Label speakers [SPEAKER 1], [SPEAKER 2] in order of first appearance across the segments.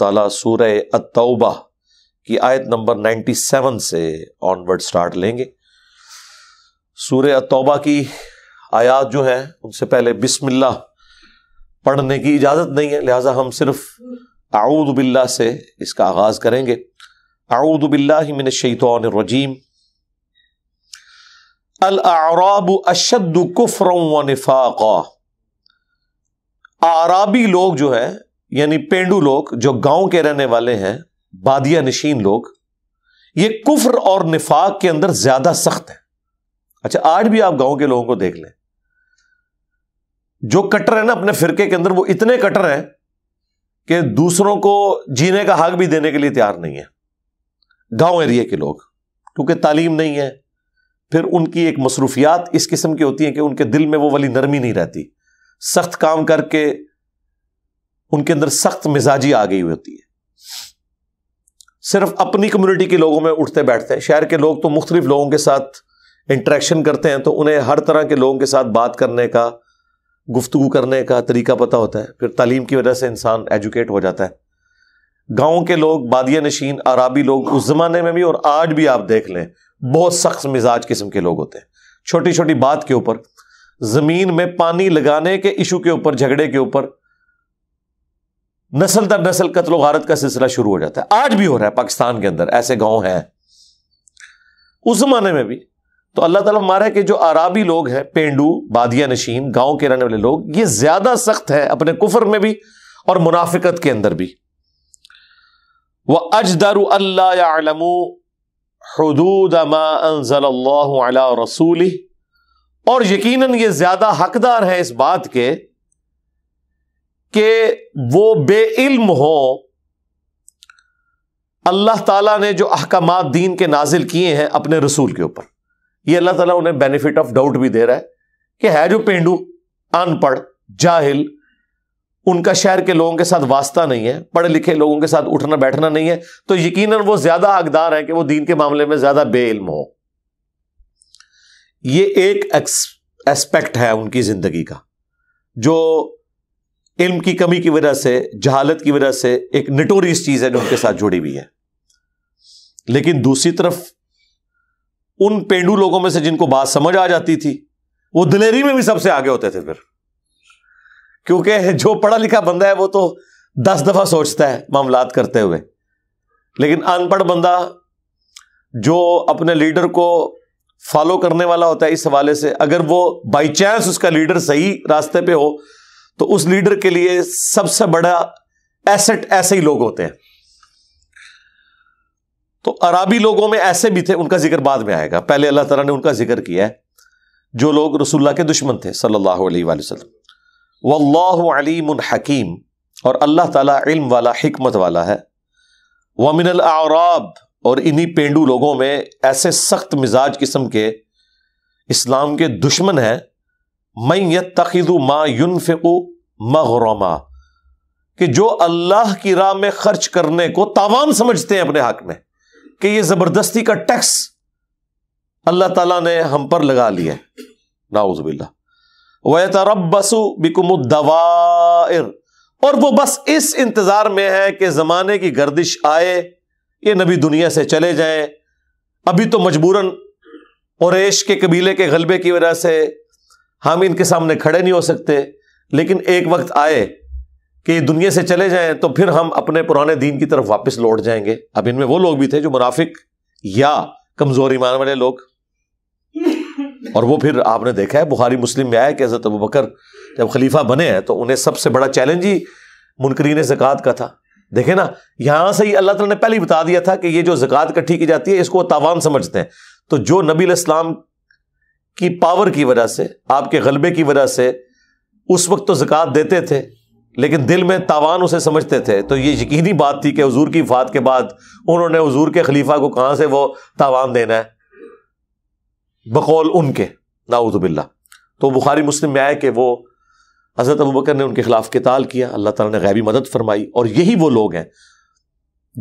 [SPEAKER 1] ताला सूर अतौबा की आयत नंबर 97 से ऑनवर्ड स्टार्ट लेंगे सूर अतौबा की आयात जो है उनसे पहले बिस्मिल्लाह पढ़ने की इजाज़त नहीं है लिहाजा हम सिर्फ आऊद बिल्ला से इसका आगाज़ करेंगे आऊद बिल्लामिन शैतान रजीम अल अशद कुफर व निफाक़ा आराबी लोग जो है यानी पेंडू लोग जो गांव के रहने वाले हैं बादिया नशीन लोग ये कुफर और निफाक के अंदर ज्यादा सख्त है अच्छा आज भी आप गांव के लोगों को देख लें जो कट्टर है ना अपने फिरके के अंदर वो इतने कट्टर हैं कि दूसरों को जीने का हक भी देने के लिए तैयार नहीं है गांव एरिया के लोग क्योंकि तालीम नहीं है फिर उनकी एक मसरूफियात इस किस्म की होती है कि उनके दिल में वो वाली नरमी नहीं रहती सख्त काम करके उनके अंदर सख्त मिजाजी आ गई होती है सिर्फ अपनी कम्युनिटी के लोगों में उठते बैठते हैं शहर के लोग तो मुख्तलिफ लोगों के साथ इंट्रैक्शन करते हैं तो उन्हें हर तरह के लोगों के साथ बात करने का गुफ्तु करने का तरीका पता होता है फिर तालीम की वजह से इंसान एजुकेट हो जाता है गाँव के लोग बादिया नशीन आराबी लोग उस ज़माने में भी और आज भी आप देख लें बहुत सख्त मिजाज किस्म के लोग होते हैं छोटी छोटी बात के ऊपर ज़मीन में पानी लगाने के इशू के ऊपर झगड़े के ऊपर नसल दर नसल कत्ल वारत का सिलसिला शुरू हो जाता है आज भी हो रहा है पाकिस्तान के अंदर ऐसे गांव हैं उस जमाने में भी तो अल्लाह ताला हमारा है कि जो आराबी लोग हैं पेंडू बादिया नशीन गांव के रहने वाले लोग ये ज्यादा सख्त हैं अपने कुफर में भी और मुनाफिकत के अंदर भी वह अजदारू अल्लामू हदूद रसूली और यकीन ये ज्यादा हकदार हैं इस बात के कि वो बेइल्म हो अल्लाह ताला ने जो अहकाम दीन के नाजिल किए हैं अपने रसूल के ऊपर ये अल्लाह ताला उन्हें बेनिफिट ऑफ डाउट भी दे रहा है कि है जो पेंडू अनपढ़ जाहिल उनका शहर के लोगों के साथ वास्ता नहीं है पढ़े लिखे लोगों के साथ उठना बैठना नहीं है तो यकीन वो ज्यादा अकदार है कि वो दीन के मामले में ज्यादा बेइल्म हो ये एक एस्पेक्ट है उनकी जिंदगी का जो इल्म की कमी की वजह से जहालत की वजह से एक निटोरियस चीज है जो उनके साथ जुड़ी हुई है लेकिन दूसरी तरफ उन पेंडू लोगों में से जिनको बात समझ आ जाती थी वो दिलेरी में भी सबसे आगे होते थे फिर क्योंकि जो पढ़ा लिखा बंदा है वो तो दस दफा सोचता है मामलात करते हुए लेकिन अनपढ़ बंदा जो अपने लीडर को फॉलो करने वाला होता है इस हवाले से अगर वो बाई चांस उसका लीडर सही रास्ते पे हो तो उस लीडर के लिए सबसे बड़ा एसेट ऐसे ही लोग होते हैं तो अराबी लोगों में ऐसे भी थे उनका जिक्र बाद में आएगा पहले अल्लाह तला ने उनका जिक्र किया है जो लोग रसुल्ला के दुश्मन थे सल्लल्लाहु अलैहि वसल्लम अलीम हकीम और अल्लाह ताला इल्म वाला हिकमत वाला है वमिनल आराब और इन्हीं पेंडू लोगों में ऐसे सख्त मिजाज किस्म के इस्लाम के दुश्मन हैं मैं तखिदु मा युन मगरमा कि जो अल्लाह की राह में खर्च करने को तावान समझते हैं अपने हक में कि ये जबरदस्ती का टैक्स अल्लाह ताला ने हम पर लगा लिया नाउजबिल्ला वैतरबसु बिकुमुद्दवार और वो बस इस इंतजार में है कि जमाने की गर्दिश आए ये नबी दुनिया से चले जाए अभी तो मजबूरन और के कबीले के गलबे की वजह से हम इनके सामने खड़े नहीं हो सकते लेकिन एक वक्त आए कि दुनिया से चले जाएं तो फिर हम अपने पुराने दीन की तरफ वापस लौट जाएंगे अब इनमें वो लोग भी थे जो मुनाफिक या कमजोर ईमान वाले लोग और वो फिर आपने देखा है बुखारी मुस्लिम में आया कि हजरत अबू बकर जब खलीफा बने हैं तो उन्हें सबसे बड़ा चैलेंज ही मुनकरीन जकवात का था देखे ना यहां से ही अल्लाह तला ने पहले ही बता दिया था कि ये जो जकवात इकट्ठी की जाती है इसको तावान समझते हैं तो जो नबी इस्लाम की पावर की वजह से आपके गलबे की वजह से उस वक्त तो जक़ात देते थे लेकिन दिल में तावान उसे समझते थे तो ये यकीनी बात थी कि हजूर की फात के बाद उन्होंने हजूर के खलीफा को कहाँ से वो तावान देना है बकौल उनके नाउदबिल्ला तो बुखारी मुस्लिम में आए कि वो हज़रत अबूबकर बकर ने उनके खिलाफ किताल किया अल्लाह तला ने गैबी मदद फरमाई और यही वो लोग हैं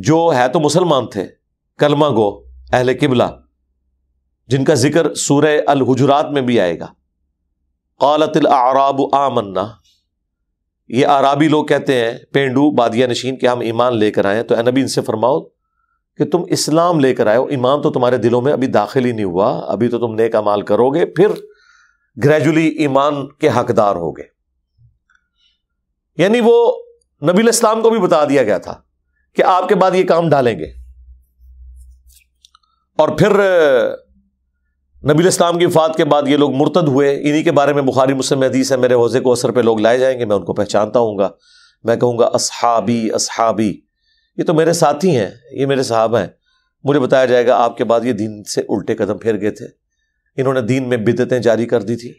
[SPEAKER 1] जो है तो मुसलमान थे कलमा गो अहल किबला जिनका जिक्र सूर्य अल हजरात में भी आएगा कौलतिल आराब आमन्ना ये आराबी लोग कहते हैं पेंडू बादिया नशीन के हम ईमान लेकर आए तो अनबी इनसे फरमाओ कि तुम इस्लाम लेकर आए हो ईमान तो तुम्हारे दिलों में अभी दाखिल ही नहीं हुआ अभी तो तुम नेक अमाल करोगे फिर ग्रेजुअली ईमान के हकदार हो गए यानी वो नबी इस्लाम को भी बता दिया गया था कि आपके बाद ये काम डालेंगे और फिर नबी इस्लाम की फ़ात के बाद ये लोग मुर्तद हुए इन्हीं के बारे में बुखारी मुस्लिम हदीस है मेरे हौजे को असर पर लोग लाए जाएंगे मैं उनको पहचानता हूँ मैं कहूँगा असहाबी असहाबी ये तो मेरे साथी हैं ये मेरे साहब हैं मुझे बताया जाएगा आपके बाद ये दीन से उल्टे कदम फेर गए थे इन्होंने दीन में बिदतें जारी कर दी थी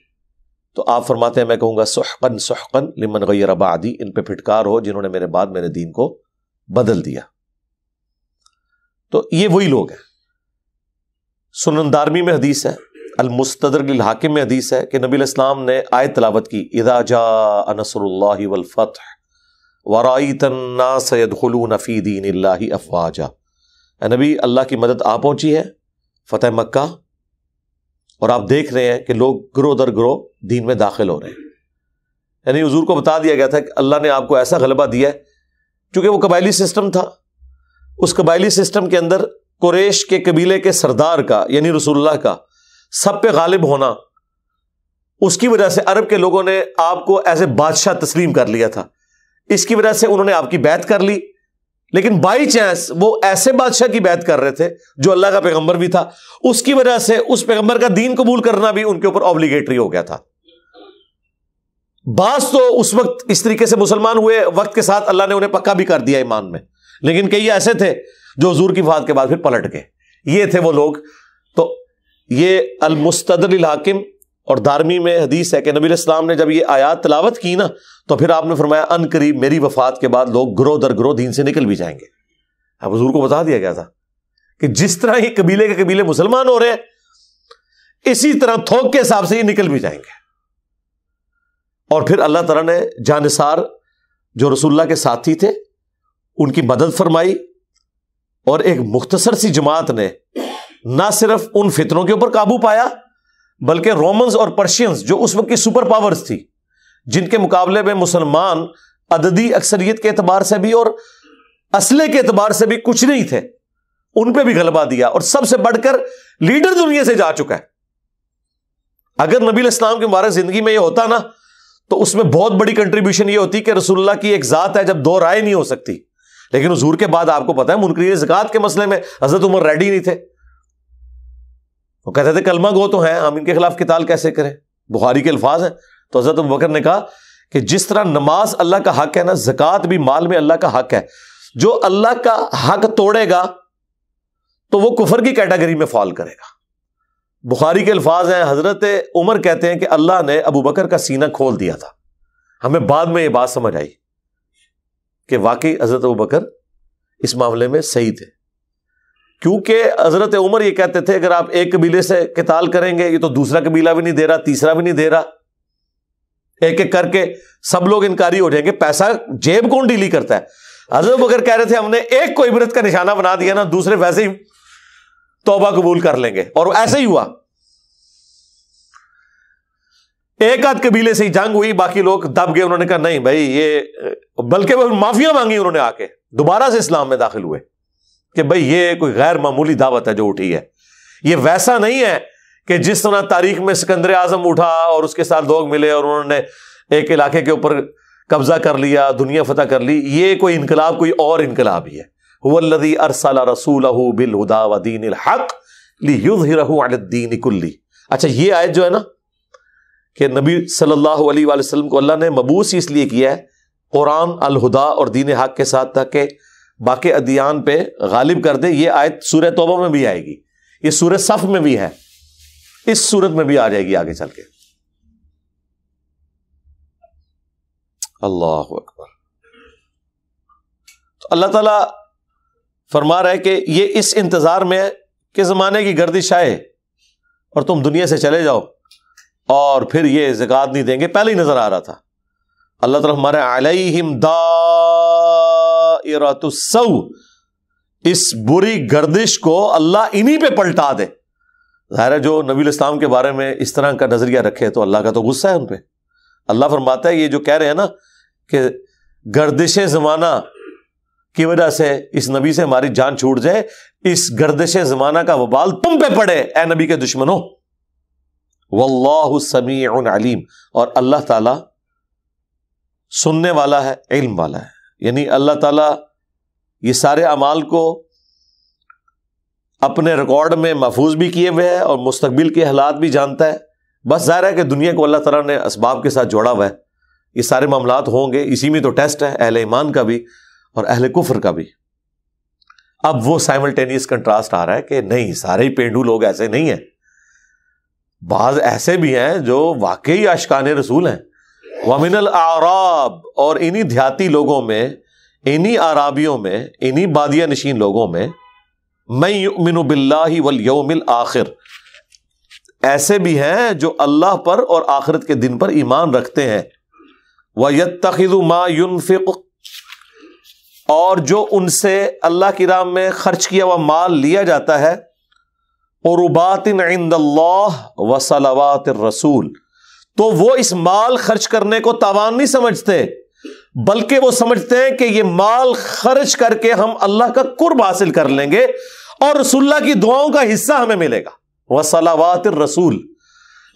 [SPEAKER 1] तो आप फरमाते हैं मैं कहूँगा सहकन सहकन लिमन गैर आबादी इन पर फिटकार हो जिन्होंने मेरे बाद मेरे दीन को बदल दिया तो ये वही लोग हैं सुनन में हदीस है अलमुस्तरल हाकिम में हदीस है कि नबी इस्लाम ने आय तलावत की इदा जा नसरफत वराई तन्ना सैदलू नफ़ी दीन अफवाजा नबी अल्लाह की मदद आ पहुँची है फ़तेह मक्का और आप देख रहे हैं कि लोग ग्रो दर ग्रो दीन में दाखिल हो रहे हैं यानी हजूर को बता दिया गया था कि अल्लाह ने आपको ऐसा गलबा दिया है चूँकि वो कबायली सिस्टम था उस कबायली सिस्टम के अंदर कुरेश के कबीले के सरदार का यानी रसुल्ला का सब पे गालिब होना उसकी वजह से अरब के लोगों ने आपको एज ए बादशाह तस्लीम कर लिया था इसकी वजह से उन्होंने आपकी बैत कर ली लेकिन बाई चांस वो ऐसे बादशाह की बैत कर रहे थे जो अल्लाह का पैगंबर भी था उसकी वजह से उस पैगंबर का दीन कबूल करना भी उनके ऊपर ऑब्लिगेटरी हो गया था बास तो उस वक्त इस तरीके से मुसलमान हुए वक्त के साथ अल्लाह ने उन्हें पक्का भी कर दिया ईमान में लेकिन कई ऐसे थे जो हजूर की फात के बाद फिर पलट गए ये थे वो लोग तो ये अलमुस्तदल हाकिम और धार्मी में हदीस है कि नबी इस्लाम ने जब ये आयात तलावत की ना तो फिर आपने फरमाया अन करीब मेरी वफात के बाद लोग ग्रोह दर ग्रोह दीन से निकल भी जाएंगे अब हजूर को बता दिया गया था कि जिस तरह ये कबीले के कबीले मुसलमान हो रहे हैं इसी तरह थोक के हिसाब से ये निकल भी जाएंगे और फिर अल्लाह तला ने जानसार जो रसुल्ला के साथी थे उनकी मदद फरमाई और एक मुख्तसर सी जमात ने ना सिर्फ उन फितरों के ऊपर काबू पाया बल्कि रोमन्स और पर्शियंस जो उस वक्त की सुपर पावर्स थी जिनके मुकाबले में मुसलमान अददी अक्सरियत के अतबार से भी और असले के अतबार से भी कुछ नहीं थे उन पर भी गलबा दिया और सबसे बढ़कर लीडर दुनिया से जा चुका है अगर नबी इस्लाम की मुबारक जिंदगी में यह होता ना तो उसमें बहुत बड़ी कंट्रीब्यूशन यह होती कि रसुल्ला की एक जात है जब दो राय नहीं हो सकती लेकिन हजूर के बाद आपको पता है मुनकरी जक़ात के मसले में हजरत उमर रेडी नहीं थे वो कहते थे कलमा गो तो हैं हम इनके खिलाफ किताल कैसे करें बुखारी के अल्फाज हैं तो हजरत बकर ने कहा कि जिस तरह नमाज अल्लाह का हक है ना जक़ात भी माल में अल्लाह का हक है जो अल्लाह का हक तोड़ेगा तो वो कुफर की कैटेगरी में फॉल करेगा बुखारी के अल्फाज हैं हजरत उमर कहते हैं कि अल्लाह ने अबू बकर का सीना खोल दिया था हमें बाद में ये बात समझ आई कि वाकई हज़रत बकर इस मामले में सही थे क्योंकि हज़रत उमर ये कहते थे अगर आप एक कबीले से किताल करेंगे ये तो दूसरा कबीला भी नहीं दे रहा तीसरा भी नहीं दे रहा एक एक करके सब लोग इनकारी हो जाएंगे पैसा जेब कौन डीली करता है हजरत बकर कह रहे थे हमने एक को इबरत का निशाना बना दिया ना दूसरे वैसे ही तोबा कबूल कर लेंगे और ऐसे ही हुआ एक आध कबीले से ही जंग हुई बाकी लोग दब गए उन्होंने कहा नहीं भाई ये बल्कि माफिया मांगी उन्होंने आके दोबारा से इस्लाम में दाखिल हुए कि भाई ये कोई गैर मामूली दावत है जो उठी है ये वैसा नहीं है कि जिस तरह तारीख में सिकंदर आजम उठा और उसके साथ लोग मिले और उन्होंने एक इलाके के ऊपर कब्जा कर लिया दुनिया फतह कर ली ये कोई इनकलाब कोई और इनकलाब ही है अरसला रसूल बिल हुदा हक ली युद्ध ही रहू अल्दीन कुल्ली अच्छा ये आयत जो है ना कि नबी सल्लल्लाहु अलैहि वसल्लम को अल्लाह ने मबूस इसलिए किया है कुरान अलहुदा और दीन हक के साथ ताकि बाकी अदियान पे गालिब कर दे ये आयत सूर्य तोबा में भी आएगी ये सूर्य सफ में भी है इस सूरत में भी आ जाएगी आगे चल के अल्लाह अकबर तो अल्लाह ताला फरमा रहा है कि ये इस इंतजार में है कि जमाने की गर्दिश आए और तुम दुनिया से चले जाओ और फिर ये जिकात नहीं देंगे पहले ही नज़र आ रहा था अल्लाह तला हमारे अलहिम दासऊ इस बुरी गर्दिश को अल्लाह इन्हीं पर पलटा दे ज़ाहिर जो नबील इस्लाम के बारे में इस तरह का नज़रिया रखे तो अल्लाह का तो गुस्सा है उन पर अल्लाह फरमाता है ये जो कह रहे हैं ना कि गर्दिश ज़माना की वजह से इस नबी से हमारी जान छूट जाए इस गर्दिश ज़माना का वबाल तुम पे पड़े ए नबी के दुश्मनों वल्लामी अलीम और अल्लाह ताला सुनने वाला है इल्म वाला है यानी अल्लाह ताला ये सारे अमाल को अपने रिकॉर्ड में महफूज भी किए हुए हैं और मुस्तबिल के हालात भी जानता है बस ज़ाहिर है कि दुनिया को अल्लाह ताला ने इसबाब के साथ जोड़ा हुआ है ये सारे मामला होंगे इसी में तो टेस्ट है अहल ईमान का भी और अहल कुफर का भी अब वो साइमल्टेनियस कंट्रास्ट आ रहा है कि नहीं सारे ही पेंडू लोग ऐसे नहीं हैं बाज ऐसे भी हैं जो वाकई आशकान रसूल हैं वमिनल आराब और इन्हीं ध्याती लोगों में इन्हीं आराबियों में इन्हीं बादिया नशीन लोगों में मैं मिनु बिल्ला वल योमिल आखिर ऐसे भी हैं जो अल्लाह पर और आखिरत के दिन पर ईमान रखते हैं व वह तखिदु मायुनफिक और जो उनसे अल्लाह की राम में खर्च किया हुआ माल लिया जाता है औरबातिन इंदल्लाह व सलावात रसूल तो वो इस माल खर्च करने को तावान नहीं समझते बल्कि वो समझते हैं कि ये माल खर्च करके हम अल्लाह का कुर्ब हासिल कर लेंगे और रसुल्ला की दुआओं का हिस्सा हमें मिलेगा वह सलावात रसूल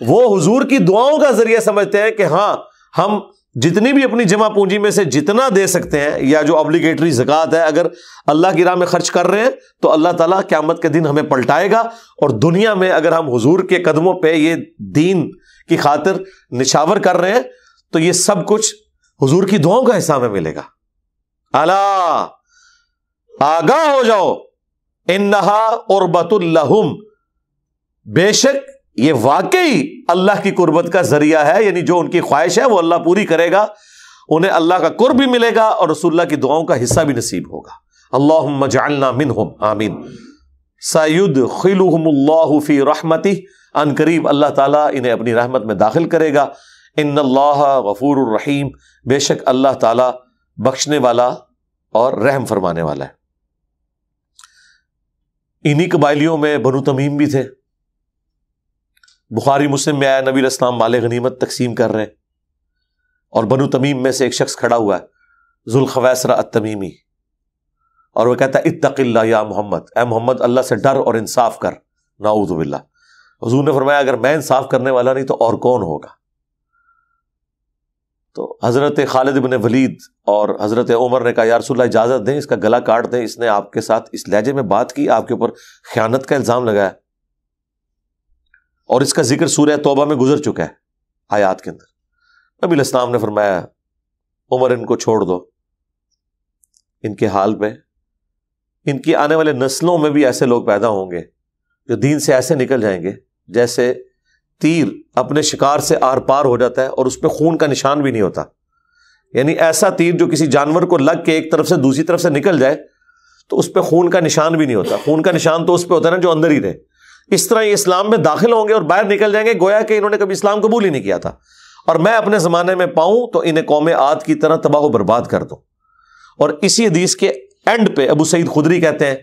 [SPEAKER 1] वो हुजूर की दुआओं का जरिए समझते हैं कि हाँ हम जितनी भी अपनी जमा पूंजी में से जितना दे सकते हैं या जो ऑब्लिगेटरी जक़ात है अगर अल्लाह की राह में खर्च कर रहे हैं तो अल्लाह ताला क्यामत के दिन हमें पलटाएगा और दुनिया में अगर हम हुजूर के कदमों पे ये दीन की खातिर निशावर कर रहे हैं तो ये सब कुछ हुजूर की दुआओं का हिस्सा में मिलेगा अला आगाह हो जाओ इन्हा और बतुल्लहुम बेशक ये वाकई अल्लाह की कुर्बत का जरिया है यानी जो उनकी ख्वाहिश है वो अल्लाह पूरी करेगा उन्हें अल्लाह का कुर भी मिलेगा और रसुल्ला की दुआओं का हिस्सा भी नसीब होगा अल्लाह जालना मिन हम आमीन सयुद खिलफी रहमती अन करीब अल्लाह ताला इन्हें अपनी रहमत में दाखिल करेगा इन गफूर रहीम बेशक अल्लाह ताला बख्शने वाला और रहम फरमाने वाला है इन्हीं कबायलियों में बनु तमीम भी थे बुखारी मुस्लिम में आया नबी इस्लाम माल गनीमत तकसीम कर रहे हैं और बनु तमीम में से एक शख्स खड़ा हुआ है जुल्खवैसरा तमीमी और वह कहता है इतला या मोहम्मद ए मोहम्मद अल्लाह से डर और इंसाफ कर नाउदिल्ला हजूर ने फरमाया अगर मैं इंसाफ करने वाला नहीं तो और कौन होगा तो हज़रत खालिद बिन वलीद और हज़रत उमर ने कहा यारसोल्ला इजाज़त दें इसका गला काट दें इसने आपके साथ इस लहजे में बात की आपके ऊपर ख्यानत का इल्ज़ाम लगाया और इसका जिक्र सूर्य तोबा में गुजर चुका है आयात के अंदर नबी इस्लाम ने फरमाया उमर इनको छोड़ दो इनके हाल में इनकी आने वाले नस्लों में भी ऐसे लोग पैदा होंगे जो दीन से ऐसे निकल जाएंगे जैसे तीर अपने शिकार से आर पार हो जाता है और उस पर खून का निशान भी नहीं होता यानी ऐसा तीर जो किसी जानवर को लग के एक तरफ से दूसरी तरफ से निकल जाए तो उस पर खून का निशान भी नहीं होता खून का निशान तो उस पर होता है ना जो अंदर ही रहे इस तरह ये इस्लाम में दाखिल होंगे और बाहर निकल जाएंगे गोया कि इन्होंने कभी इस्लाम कबूल ही नहीं किया था और मैं अपने ज़माने में पाऊं तो इन्हें कौम आद की तरह तबाह बर्बाद कर दूं और इसी हदीस के एंड पे अबू सईद खुदरी कहते हैं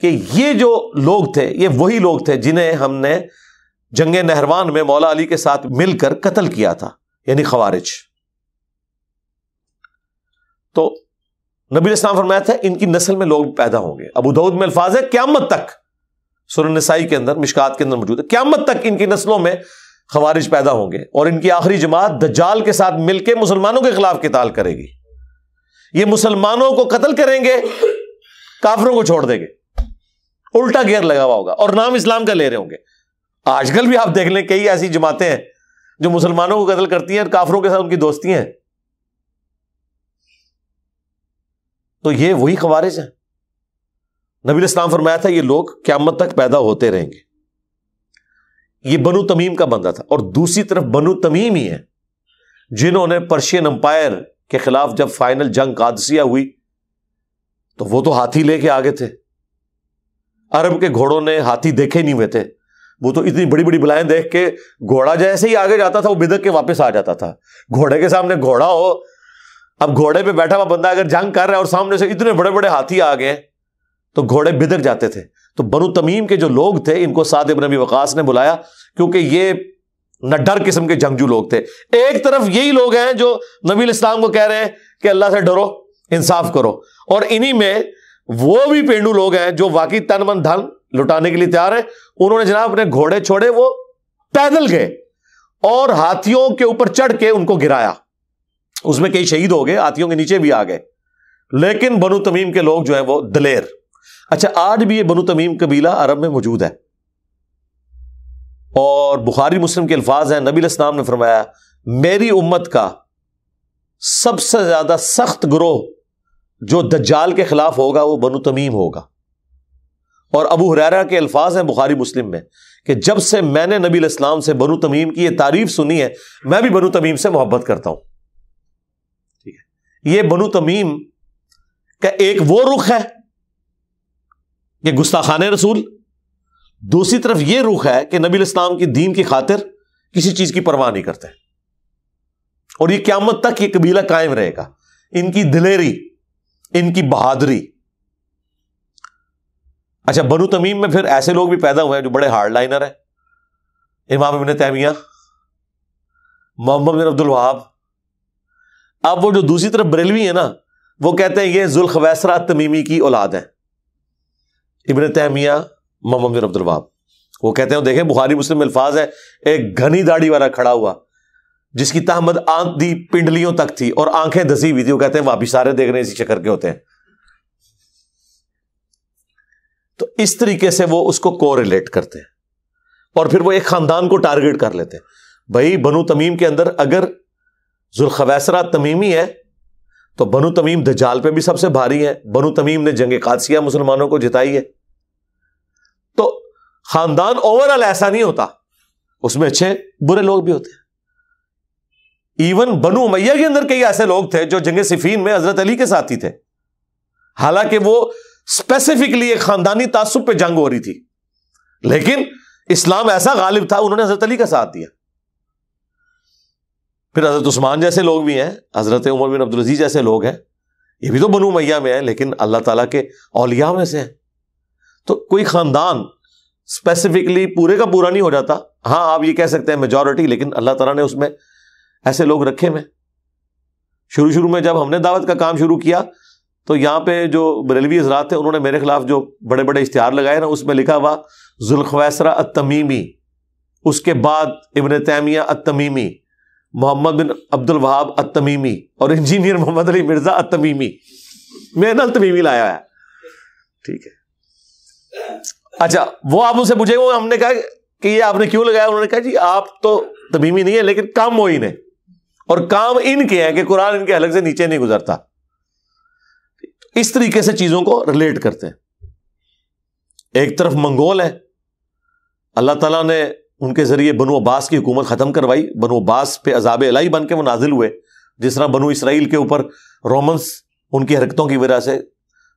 [SPEAKER 1] कि ये जो लोग थे ये वही लोग थे जिन्हें हमने जंग नहरवान में मौला अली के साथ मिलकर कत्ल किया था यानी खवारिज तो नबी इस्लाम फरमाया था इनकी नस्ल में लोग पैदा होंगे अबू दाऊद में अल्फाज है क्यामत तक सुरनसाई के अंदर मिशकात के अंदर मौजूद है क्यामत तक इनकी नस्लों में खबारिश पैदा होंगे और इनकी आखिरी जमात द जाल के साथ मिलकर मुसलमानों के खिलाफ किताल करेगी ये मुसलमानों को कतल करेंगे काफरों को छोड़ देंगे उल्टा गेयर लगा हुआ होगा और नाम इस्लाम का ले रहे होंगे आजकल भी आप देख लें कई ऐसी जमातें हैं जो मुसलमानों को कतल करती हैं और काफरों के साथ उनकी दोस्ती हैं तो ये वही खवारिज है नबी इस्लाम फरमाया था ये लोग क्यामत तक पैदा होते रहेंगे ये बनु तमीम का बंदा था और दूसरी तरफ बनु तमीम ही है जिन्होंने पर्शियन अंपायर के खिलाफ जब फाइनल जंग कादसिया हुई तो वो तो हाथी लेके आगे थे अरब के घोड़ों ने हाथी देखे नहीं हुए थे वो तो इतनी बड़ी बड़ी बलाएं देख के घोड़ा जैसे ही आगे जाता था वो बिदक के वापस आ जाता था घोड़े के सामने घोड़ा हो अब घोड़े पे बैठा हुआ बंदा अगर जंग कर रहा है और सामने से इतने बड़े बड़े हाथी आ गए तो घोड़े भिदक जाते थे तो बनु तमीम के जो लोग थे इनको साद इबन नबी वकास ने बुलाया क्योंकि ये नड्डर किस्म के जंगजू लोग थे एक तरफ यही लोग हैं जो नबी इस्लाम को कह रहे हैं कि अल्लाह से डरो इंसाफ करो और इन्हीं में वो भी पेंडू लोग हैं जो वाकई तन मन धन लुटाने के लिए तैयार है उन्होंने जनाब अपने घोड़े छोड़े वो पैदल गए और हाथियों के ऊपर चढ़ के उनको गिराया उसमें कई शहीद हो गए हाथियों के नीचे भी आ गए लेकिन बनु तमीम के लोग जो है वो दलेर अच्छा आज भी यह बनु तमीम कबीला अरब में मौजूद है और बुखारी मुस्लिम के अल्फाज हैं नबी इस्लाम ने फरमाया मेरी उम्मत का सबसे ज्यादा सख्त ग्रोह जो दज्जाल के खिलाफ होगा वो बनु तमीम होगा और अबू हुरैरा के अल्फाज हैं बुखारी मुस्लिम में कि जब से मैंने नबी इस्लाम से बनु तमीम की ये तारीफ सुनी है मैं भी बनु तमीम से मोहब्बत करता हूं ठीक है यह बनु तमीम का एक वो रुख है ये गुस्ताखान रसूल दूसरी तरफ यह रुख है कि नबी इस्लाम की दीन की खातिर किसी चीज की परवाह नहीं करते और यह क्या मत तक यह कबीला कायम रहेगा इनकी दिलेरी इनकी बहादुरी अच्छा बनु तमीम में फिर ऐसे लोग भी पैदा हुए हैं जो बड़े हार्ड लाइनर हैं इमाम इबन तैमिया मोहम्मद बिन अब्दुल वहाब अब वो जो दूसरी तरफ बरेलवी है ना वो कहते हैं ये जुल्खवैसरा तमीमी की औलाद है इबन तहमिया मोहम्मद अब्दुलवाब वो कहते हैं देखें बुखारी मुस्लिम अल्फाज है एक घनी दाढ़ी वाला खड़ा हुआ जिसकी तहमद दी पिंडलियों तक थी और आंखें धसी हुई थी वो कहते हैं वापिस सारे देखने इसी चक्कर के होते हैं तो इस तरीके से वो उसको को रिलेट करते हैं और फिर वो एक खानदान को टारगेट कर लेते हैं भाई बनु तमीम के अंदर अगर जुल्खवैसरा तमीमी है तो बनु तमीम दजाल पे भी सबसे भारी है बनु तमीम ने जंग कादसिया मुसलमानों को जिताई है तो खानदान ओवरऑल ऐसा नहीं होता उसमें अच्छे बुरे लोग भी होते हैं इवन बनु मैया के अंदर कई ऐसे लोग थे जो जंग सिफीन में हजरत अली के साथी थे हालांकि वो स्पेसिफिकली एक खानदानी तासुब पे जंग हो रही थी लेकिन इस्लाम ऐसा गालिब था उन्होंने हजरत अली का साथ दिया फिर हज़रत उस्मान जैसे लोग भी हैं हज़रत उमर बिन अब्दुलज़ीज़ जैसे लोग हैं ये भी तो बनू मैया में है लेकिन अल्लाह ताला के अलिया में से हैं तो कोई ख़ानदान स्पेसिफिकली पूरे का पूरा नहीं हो जाता हाँ आप ये कह सकते हैं मेजोरिटी लेकिन अल्लाह तला ने उसमें ऐसे लोग रखे हुए शुरू शुरू में जब हमने दावत का काम शुरू किया तो यहाँ पे जो बरेलवी हजरात थे उन्होंने मेरे खिलाफ जो बड़े बड़े इश्तिहार लगाए ना उसमें लिखा हुआ जुल्खवैसरा अतमीमी उसके बाद इबन तैमिया अतमीमी मोहम्मद बिन अब्दुल वहाब अतमीमी और इंजीनियर मोहम्मद अली मिर्जा अतमीमी मैंने तमीमी लाया है ठीक है अच्छा वो आप उनसे पूछे वो हमने कहा कि ये आपने क्यों लगाया उन्होंने कहा जी आप तो तमीमी नहीं है लेकिन काम मोइन है और काम इनके हैं कि कुरान इनके अलग से नीचे नहीं गुजरता इस तरीके से चीजों को रिलेट करते हैं एक तरफ मंगोल है अल्लाह तला ने उनके ज़रिए बनो अब्बास की हुकूमत ख़त्म करवाई बनो अब्बास पे अजाब अलाई बन के वो नाजिल हुए जिस तरह बनु इसराइल के ऊपर रोमन्स उनकी हरकतों की वजह से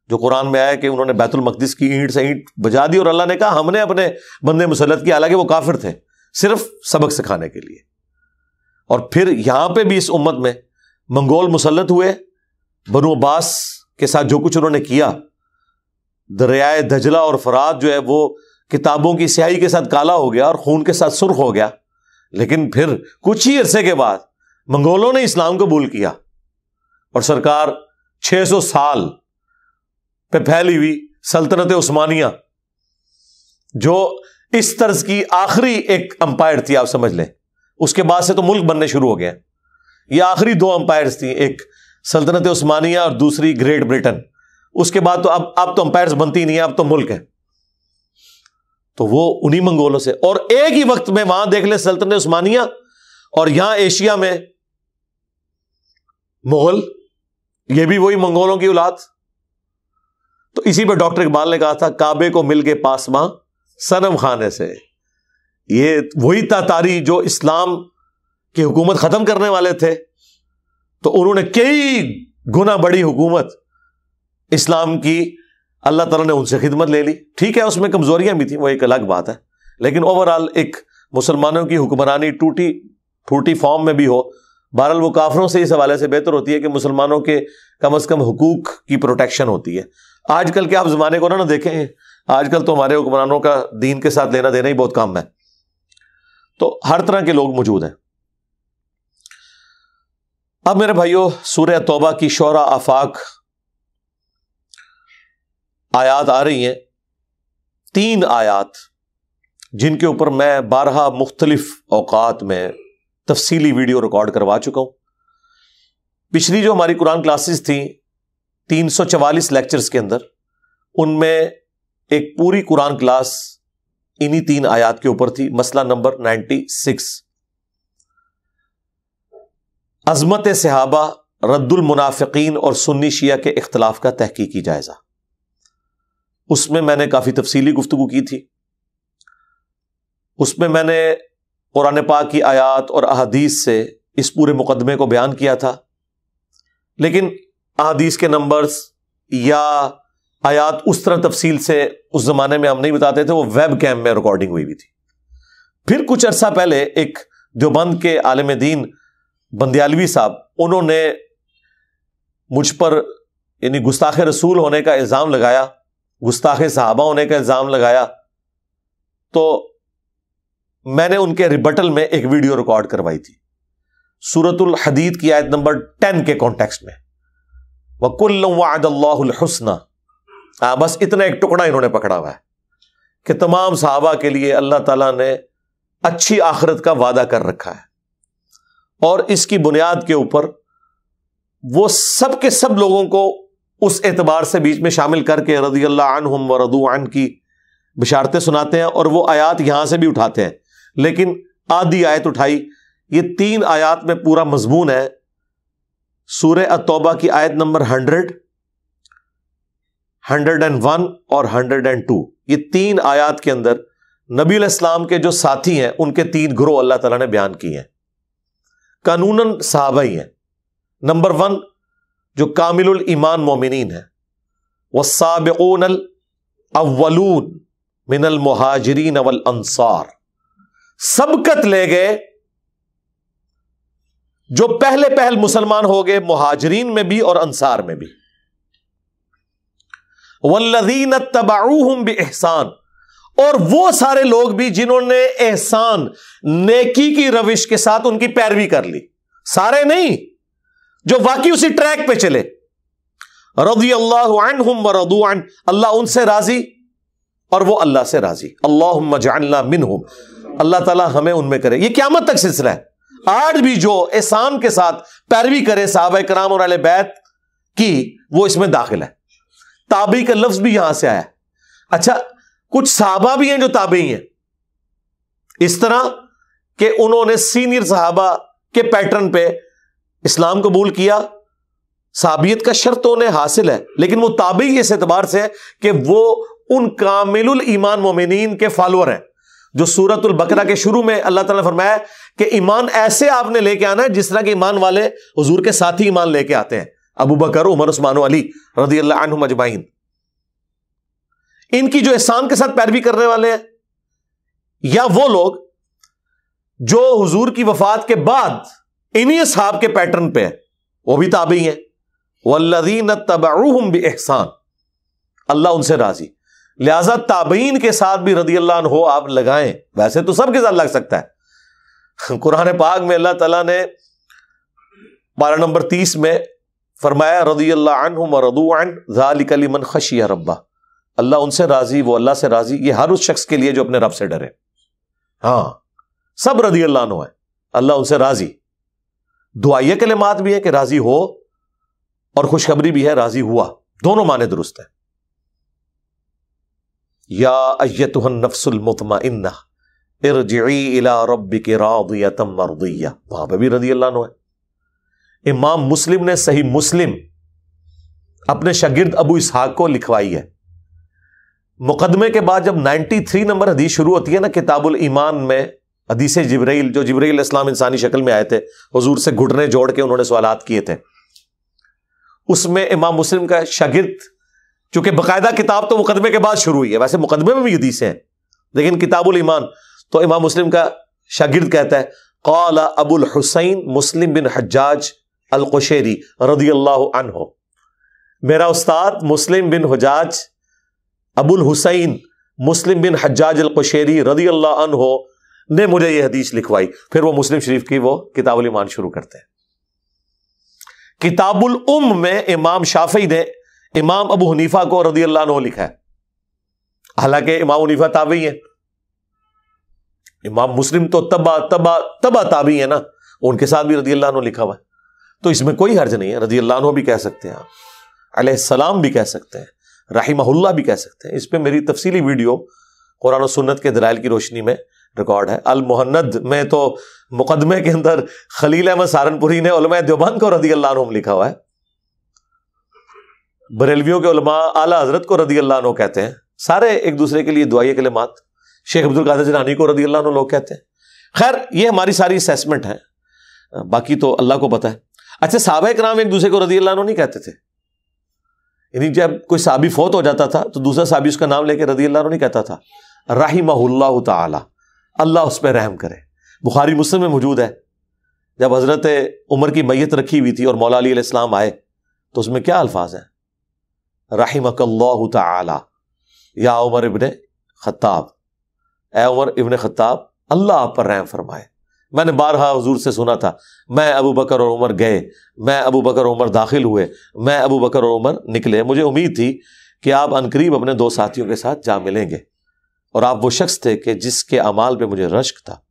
[SPEAKER 1] जो कुरान में आया कि उन्होंने बैतुलमकदस की ईंट से ईंट बजा दी और अल्लाह ने कहा हमने अपने बंदे मुसलत किया हालांकि वो काफिर थे सिर्फ सबक सिखाने के लिए और फिर यहाँ पे भी इस उम्मत में मंगोल मुसलत हुए बनो अब्बास के साथ जो कुछ उन्होंने किया दरियाए दजला और फरात जो है वो किताबों की स्याही के साथ काला हो गया और खून के साथ सुर्ख हो गया लेकिन फिर कुछ ही अरसे के बाद मंगोलों ने इस्लाम को कबूल किया और सरकार 600 साल पे फैली हुई सल्तनत उस्मानिया जो इस तर्ज की आखिरी एक अंपायर थी आप समझ लें उसके बाद से तो मुल्क बनने शुरू हो गए ये आखिरी दो अंपायर्स थी एक सल्तनत उस्मानिया और दूसरी ग्रेट ब्रिटेन उसके बाद तो अब अब तो अंपायर्स बनती नहीं है अब तो मुल्क है तो वो उन्हीं मंगोलों से और एक ही वक्त में वहां देख ले सल्तनत उस्मानिया और यहां एशिया में मुगल ये भी वही मंगोलों की औलाद तो इसी पर डॉक्टर इकबाल ने कहा था काबे को मिल के पास मां सनम खाने से ये वही तातारी जो इस्लाम की हुकूमत खत्म करने वाले थे तो उन्होंने कई गुना बड़ी हुकूमत इस्लाम की अल्लाह तला ने उनसे खिदमत ले ली ठीक है उसमें कमजोरियां भी थी वो एक अलग बात है लेकिन ओवरऑल एक मुसलमानों की हुक्मरानी टूटी फूटी फॉर्म में भी हो बहरल वो काफरों से इस हवाले से बेहतर होती है कि मुसलमानों के कम अज़ कम हकूक की प्रोटेक्शन होती है आजकल के आप ज़माने को ना ना देखें आजकल तो हमारे हुक्मरानों का दीन के साथ लेना देना ही बहुत कम है तो हर तरह के लोग मौजूद हैं अब मेरे भाइयों सूर्य तोबा की शौरा आफाक आयात आ रही हैं तीन आयात जिनके ऊपर मैं बारह मुख्तलिफ अवकात में तफसीली वीडियो रिकॉर्ड करवा चुका हूं पिछली जो हमारी कुरान क्लासेस थी तीन सौ चवालीस लेक्चर्स के अंदर उनमें एक पूरी कुरान क्लास इन्हीं तीन आयात के ऊपर थी मसला नंबर नाइनटी सिक्स अजमत सहाबा रद्दुल मुनाफिकीन और सुन्नी शिया के इख्तलाफ का तहकीकी जायजा उसमें मैंने काफ़ी तफसीली गुफ्तु की थी उसमें मैंने कुरान पाक की आयात और अहदीस से इस पूरे मुकदमे को बयान किया था लेकिन अहादीस के नंबर्स या आयात उस तरह तफसील से उस ज़माने में हम नहीं बताते थे वो वेब कैम में रिकॉर्डिंग हुई हुई थी फिर कुछ अर्सा पहले एक देवबंद के आलम दीन बंदयालवी साहब उन्होंने मुझ पर यानी गुस्ताख रसूल होने का इल्ज़ाम लगाया गुस्ताख साहबा होने का इल्ज़ाम लगाया तो मैंने उनके रिबटल में एक वीडियो रिकॉर्ड करवाई थी सूरतुल हदीद की आयत नंबर टेन के कॉन्टेक्स्ट में वकुल वादल्लासना हाँ बस इतना एक टुकड़ा इन्होंने पकड़ा हुआ है कि तमाम साहबा के लिए अल्लाह तला ने अच्छी आखिरत का वादा कर रखा है और इसकी बुनियाद के ऊपर वो सब के सब लोगों को उस एतबार से बीच में शामिल करके रजी अल्लाह व रदून की बिशारतें सुनाते हैं और वो आयात यहां से भी उठाते हैं लेकिन आधी आयत उठाई ये तीन आयात में पूरा मजमून है सूर्य अतोबा की आयत number hundred hundred and one और हंड्रेड एंड टू ये तीन आयात के अंदर नबी इस्लाम के जो साथी हैं उनके तीन ग्रोह अल्लाह तला ने बयान किए हैं कानूनन साहबाई ही हैं नंबर वन जो कामिल ईमान मोमिन है वह साबिन अवलून मिनल महाजरीन अवल अंसार सबकत ले गए जो पहले पहल मुसलमान हो गए महाजरीन में भी और अंसार में भी वल्लदीन तबाऊम भी एहसान और वो सारे लोग भी जिन्होंने एहसान नेकी की रविश के साथ उनकी पैरवी कर ली सारे नहीं जो वाकई उसी ट्रैक पे चले रदी अल्लाह अल्लाह उनसे राजी और वो अल्लाह से राजी अल्लाह जानला मिन अल्लाह तला हमें उनमें करे ये क्यामत तक सिलसिला है आज भी जो एहसान के साथ पैरवी करे साहब कराम और अल बैत की वो इसमें दाखिल है ताबी का लफ्ज भी यहां से आया अच्छा कुछ साहबा भी हैं जो ताबे हैं इस तरह के उन्होंने सीनियर साहबा के पैटर्न पे इस्लाम कबूल किया साबियत का शर्त तो उन्हें हासिल है लेकिन वो ताबी इस एतबार से कि वो उन कामिल ईमान मोमिन के फॉलोअर हैं जो सूरतुल बकरा के शुरू में अल्लाह ताला ने फरमाया कि ईमान ऐसे आपने लेके आना है जिस तरह के ईमान वाले हजूर के साथ ही ईमान लेके आते हैं अबू बकर उमर उस्मान अली रजी अल्लाह इनकी जो एहसान के साथ पैरवी करने वाले हैं या वो लोग जो हजूर की वफात के बाद इन्हीं साहब के पैटर्न पे है वो भी ताबी है वल्लीन तबाहम भी एहसान अल्लाह उनसे राजी लिहाजा ताबीन के साथ भी रदी अल्लाह हो आप लगाएं वैसे तो सबके साथ लग सकता है कुरान पाक में अल्लाह तला ने बारह नंबर तीस में फरमाया रदी अल्लाह अल्लाहमन खशी रब्बा अल्लाह उनसे राजी वो अल्लाह से राजी ये हर उस शख्स के लिए जो अपने रब से डरे हाँ सब रदी अल्लाह है अल्लाह उनसे राजी लिए कलेमात भी है कि राजी हो और खुशखबरी भी है राजी हुआ दोनों माने दुरुस्त है या अयतुहन नफसुल मुतमा इन्ना इला के रातमिया वहां पर भी रजी अल्लाह है इमाम मुस्लिम ने सही मुस्लिम अपने शगिर्द अबू इसहाक को लिखवाई है मुकदमे के बाद जब 93 नंबर हदीस शुरू होती है ना किताबुल ईमान में अदीस जबराइल जो जबराइल इस्लाम इंसानी शक्ल में आए थे हजूर से घुटने जोड़ के उन्होंने सवालत किए थे उसमें इमाम मुस्लिम का शागिर्द चूंकि बाकायदा किताब तो मुकदमे के बाद शुरू हुई है वैसे मुकदमे में भी हदीसें हैं लेकिन किताबुल ईमान तो इमाम मुस्लिम का शागिर्द कहता है कौला अबुल हुसैन मुस्लिम बिन हजाज अलकुशेरी रदी अल्लाह अनहो मेरा उस्ताद मुस्लिम बिन हजाज अबुल हुसैन मुस्लिम बिन हजाज अलकुशेरी रदी अल्लाह अनहो ने मुझे यह हदीस लिखवाई फिर वो मुस्लिम शरीफ की वो किताबुल ईमान शुरू करते हैं किताबुल उम में इमाम शाफी ने इमाम अबू हनीफा को रदी अल्लाह लिखा है हालांकि इमाम हनीफा ताबी है इमाम मुस्लिम तो तबा तबा तबा ताबी है ना उनके साथ भी रदी अल्लाह लिखा हुआ है तो इसमें कोई हर्ज नहीं है रदी अल्लाह भी कह सकते हैं आप सलाम भी कह सकते हैं राहिमहुल्ला भी कह सकते हैं इस पर मेरी तफसीली वीडियो कुरान सुन्नत के दलाइल की रोशनी में रिकॉर्ड है अल मोहन्नद में तो मुकदमे के अंदर खलील अहमद सहारनपुरी ने उलमा देवबंद को रदी अल्लाह लिखा हुआ है बरेलवियों के उलमा आला हजरत को रदी अल्लाह कहते हैं सारे एक दूसरे के लिए दुआई कलमात शेख अब्दुल कादर जनानी को रदी अल्लाह लोग कहते हैं खैर ये हमारी सारी असेसमेंट है बाकी तो अल्लाह को पता है अच्छा साहब नाम एक दूसरे को रदी अल्लाह नहीं कहते थे यानी जब कोई साबी फौत हो जाता था तो दूसरा साबी उसका नाम लेके रदी अल्लाह नहीं कहता था राही माह अल्लाह उस पर रहम करे बुखारी मुस्लिम में मौजूद है जब हज़रत उमर की मैयत रखी हुई थी और मौला अली इस्लाम आए तो उसमें क्या अल्फाज हैं राहिमकल्लू तला या उमर इबन खत्ताब ए उमर इबन खत्ताब अल्लाह आप पर रहम फरमाए मैंने बारहा हजूर से सुना था मैं अबू बकर और उमर गए मैं अबू बकर और उमर दाखिल हुए मैं अबू बकर और उमर निकले मुझे उम्मीद थी कि आप अनकरीब अपने दो साथियों के साथ जा मिलेंगे और आप वो शख्स थे कि जिसके अमाल पे मुझे रश्क था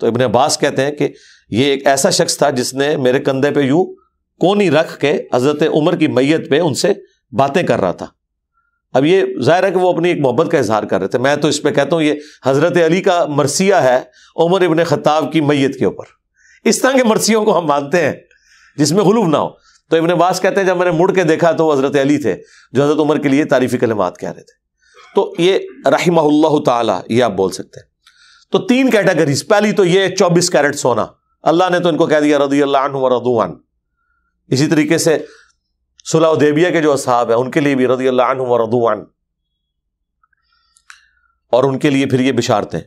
[SPEAKER 1] तो इबन अब्बास कहते हैं कि ये एक ऐसा शख्स था जिसने मेरे कंधे पे यूं कोनी रख के हज़रत उमर की मैयत पे उनसे बातें कर रहा था अब ये जाहिर है कि वो अपनी एक मोहब्बत का इजहार कर रहे थे मैं तो इस पर कहता हूँ ये हज़रत अली का मरसिया है उमर इबन ख़ताब की मैत के ऊपर इस तरह के मरसियों को हम मानते हैं जिसमें गुलूब ना हो तो इबन अब्बास कहते हैं जब मैंने मुड़ के देखा तो हज़रत अली थे जो हज़रत उमर के लिए तारीफ़ी कलमात कह रहे थे तो ये रहीमल्ला ताला ये आप बोल सकते हैं तो तीन कैटेगरीज पहली तो ये चौबीस कैरेट सोना अल्लाह ने तो इनको कह दिया रदी अल्लाह रदुआन इसी तरीके से सुलाउदेबिया के जो असहाब है उनके लिए भी रदी अल्लाह रदुआन और उनके लिए फिर ये बिशारते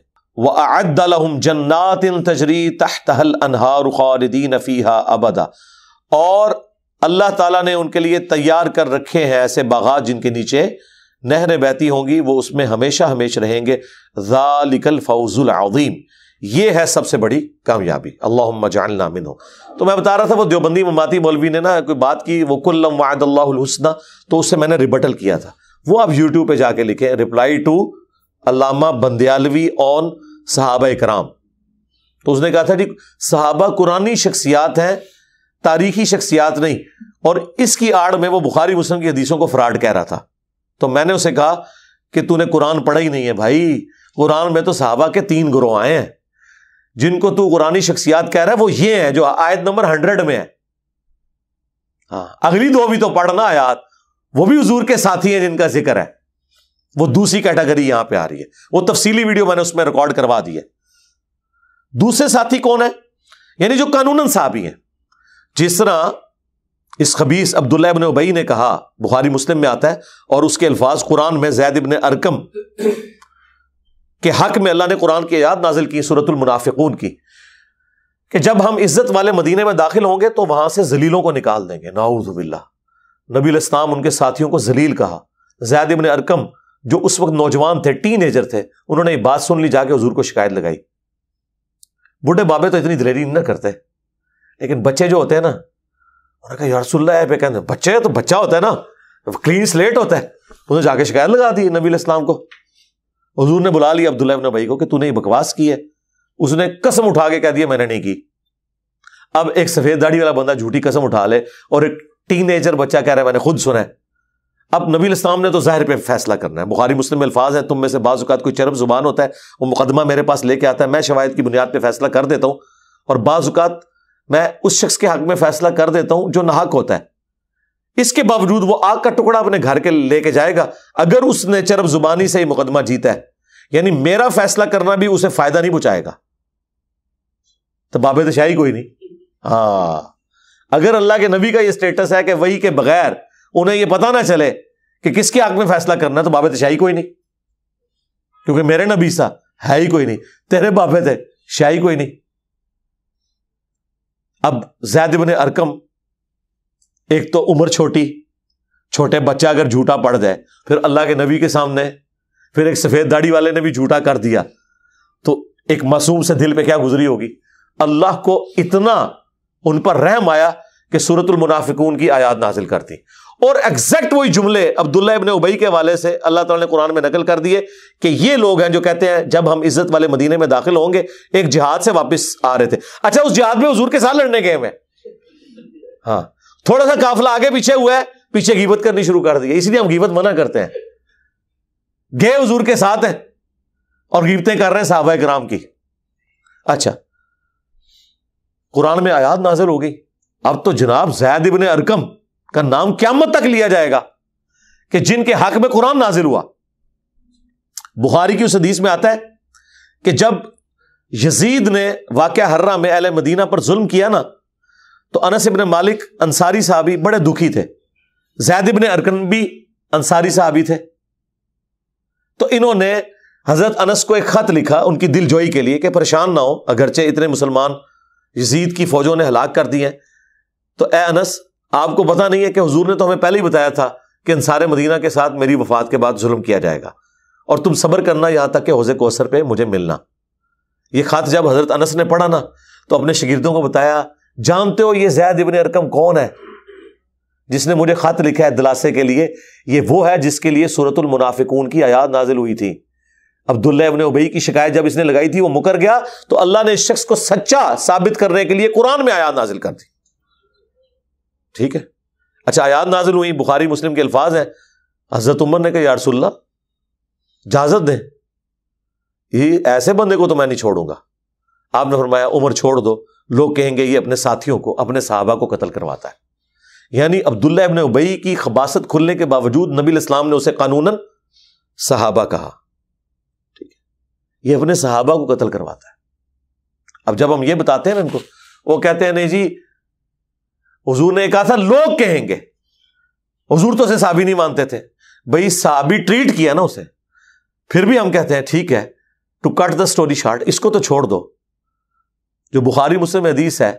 [SPEAKER 1] वहम जन्नात इन तजरी तहतहल अनहार अफीहा अबदा और अल्लाह तला ने उनके लिए तैयार कर रखे हैं ऐसे बागात जिनके नीचे नहरें बहती होंगी वो उसमें हमेशा हमेश रहेंगे जालिकल फौजुल आदीम ये है सबसे बड़ी कामयाबी अल्लाह जानना मिन तो मैं बता रहा था वो देवबंदी ममाती मौलवी ने ना कोई बात की वो कुल्लम वादल्लासना तो उससे मैंने रिबटल किया था वो आप यूट्यूब पर जाके लिखे reply to Allama Bandialvi on सहाबा कराम तो उसने कहा था जी सहाबा कुरानी शख्सियात हैं तारीखी शख्सियात नहीं और इसकी आड़ में वो बुखारी मुस्लिम की हदीसों को फ्रॉड कह रहा था तो मैंने उसे कहा कि तूने कुरान पढ़ा ही नहीं है भाई कुरान में तो साहबा के तीन गुरु आए हैं जिनको तू कुरानी शख्सियात कह रहा है वो ये है जो आयत नंबर हंड्रेड में है हाँ अगली दो भी तो पढ़ना आयात वो भी हजूर के साथी हैं जिनका जिक्र है वो दूसरी कैटेगरी यहां पर आ रही है वो तफसीली वीडियो मैंने उसमें रिकॉर्ड करवा दी है दूसरे साथी कौन है यानी जो कानूनन साहबी है जिस तरह इस खबीस अब्दुल्ला इबन उबई ने कहा बुखारी मुस्लिम में आता है और उसके अल्फाज कुरान में जैद इबन अरकम के हक में अल्लाह ने कुरान की याद नाजिल की सूरतुल मुनाफिकून की कि जब हम इज्जत वाले मदीने में दाखिल होंगे तो वहां से जलीलों को निकाल देंगे नाउजुबिल्ला नबी इस्लाम उनके साथियों को जलील कहा जैद इबन अरकम जो उस वक्त नौजवान थे टीन एजर थे उन्होंने बात सुन ली जाके हजूर को शिकायत लगाई बूढ़े बाबे तो इतनी दलेरी ना करते लेकिन बच्चे जो होते हैं ना मैंने कहा यारसुल्ला है पे कहते बच्चे तो बच्चा होता है ना क्लीन स्लेट होता है उन्होंने जाके शिकायत लगा दी नबी इस्लाम को हजूर ने बुला लिया अब्दुल्ला भाई को कि तूने ये बकवास की है उसने कसम उठा के कह दिया मैंने नहीं की अब एक सफेद दाढ़ी वाला बंदा झूठी कसम उठा ले और एक टीन एजर बच्चा कह रहा है मैंने खुद सुना है अब नबी इस्लाम ने तो जाहिर पे फैसला करना है बुखारी मुस्लिम अल्फाज हैं तुम में से बाजुकात कोई चरब जुबान होता है वो मुकदमा मेरे पास लेके आता है मैं शवायद की बुनियाद पर फैसला कर देता हूँ और बाजुकात मैं उस शख्स के हक में फैसला कर देता हूं जो नाहक होता है इसके बावजूद वो आग का टुकड़ा अपने घर के लेके जाएगा अगर उसने चरब जुबानी से ही मुकदमा जीता है यानी मेरा फैसला करना भी उसे फायदा नहीं पहुंचाएगा तो बाबे तो शाही कोई नहीं हाँ अगर अल्लाह के नबी का ये स्टेटस है कि वही के बगैर उन्हें यह पता ना चले कि किसके हक में फैसला करना है तो बाबे तो शाही कोई नहीं क्योंकि मेरे नबी सा है ही कोई नहीं तेरे बाबे थे तो शाही कोई नहीं अब जैद बने अरकम एक तो उम्र छोटी छोटे बच्चा अगर झूठा पड़ जाए फिर अल्लाह के नबी के सामने फिर एक सफेद दाढ़ी वाले ने भी झूठा कर दिया तो एक मासूम से दिल पे क्या गुजरी होगी अल्लाह को इतना उन पर रहम आया कि सूरतुल मुनाफिकून की आयात नाजिल करती और एग्जैक्ट वही जुमले अब्दुल्ला इबन उबई के वाले से अल्लाह ताला ने कुरान में नकल कर दिए कि ये लोग हैं जो कहते हैं जब हम इज्जत वाले मदीने में दाखिल होंगे एक जिहाद से वापस आ रहे थे अच्छा उस जिहाद में हजूर के साथ लड़ने गए हुए हाँ थोड़ा सा काफिला आगे पीछे हुआ है पीछे गीबत करनी शुरू कर दी इसलिए हम गीबत मना करते हैं गए हजूर के साथ हैं और गीबतें कर रहे हैं साहबा ग्राम की अच्छा कुरान में आयात नाजिल हो गई अब तो जनाब जैद इबन अरकम का नाम मत तक लिया जाएगा कि जिनके हक में कुरान नाजिल हुआ बुखारी की उस हदीस में आता है कि जब यजीद ने वाक़ हर्रा में अल मदीना पर जुल्म किया ना तो अनस इबन मालिक अंसारी साहबी बड़े दुखी थे जैद इबन अरकन भी अंसारी साहबी थे तो इन्होंने हजरत अनस को एक खत लिखा उनकी दिलजोई के लिए कि परेशान ना हो अगरचे इतने मुसलमान यजीद की फौजों ने हलाक कर दिए तो ए अनस आपको पता नहीं है कि हजूर ने तो हमें पहले ही बताया था कि इंसार मदीना के साथ मेरी वफात के बाद जुल्म किया जाएगा और तुम सब्र करना यहां तक कि हौजे कोसर पर मुझे मिलना यह खत जब हजरत अनस ने पढ़ा ना तो अपने शगिर्दों को बताया जानते हो ये जैद इबन अरकम कौन है जिसने मुझे खत लिखा है दिलासे के लिए ये वो है जिसके लिए सूरतुलमुनाफिकून मुनाफिकून की आयात नाजिल हुई थी अब्दुल्ला इबन उबई की शिकायत जब इसने लगाई थी वो मुकर गया तो अल्लाह ने इस शख्स को सच्चा साबित करने के लिए कुरान में आयात नाजिल कर दी ठीक है अच्छा आयात नाजिल हुई बुखारी मुस्लिम के अल्फाज हैं हजरत उमर ने कहा सुल्ला इजाजत दें ये ऐसे बंदे को तो मैं नहीं छोड़ूंगा आपने फरमाया उमर छोड़ दो लोग कहेंगे ये अपने साथियों को अपने साहबा को कत्ल करवाता है यानी अब्दुल्ला इबन उबई की खबासत खुलने के बावजूद नबी इस्लाम ने उसे कानूनन सहाबा कहा ठीक है ये अपने सहाबा को कत्ल करवाता है अब जब हम ये बताते हैं ना इनको वो कहते हैं नहीं जी हजूर ने कहा था लोग कहेंगे हजूर तो उसे साबी नहीं मानते थे भाई साबी ट्रीट किया ना उसे फिर भी हम कहते हैं ठीक है to cut the story short इसको तो छोड़ दो जो बुखारी मुस्लिम हदीस है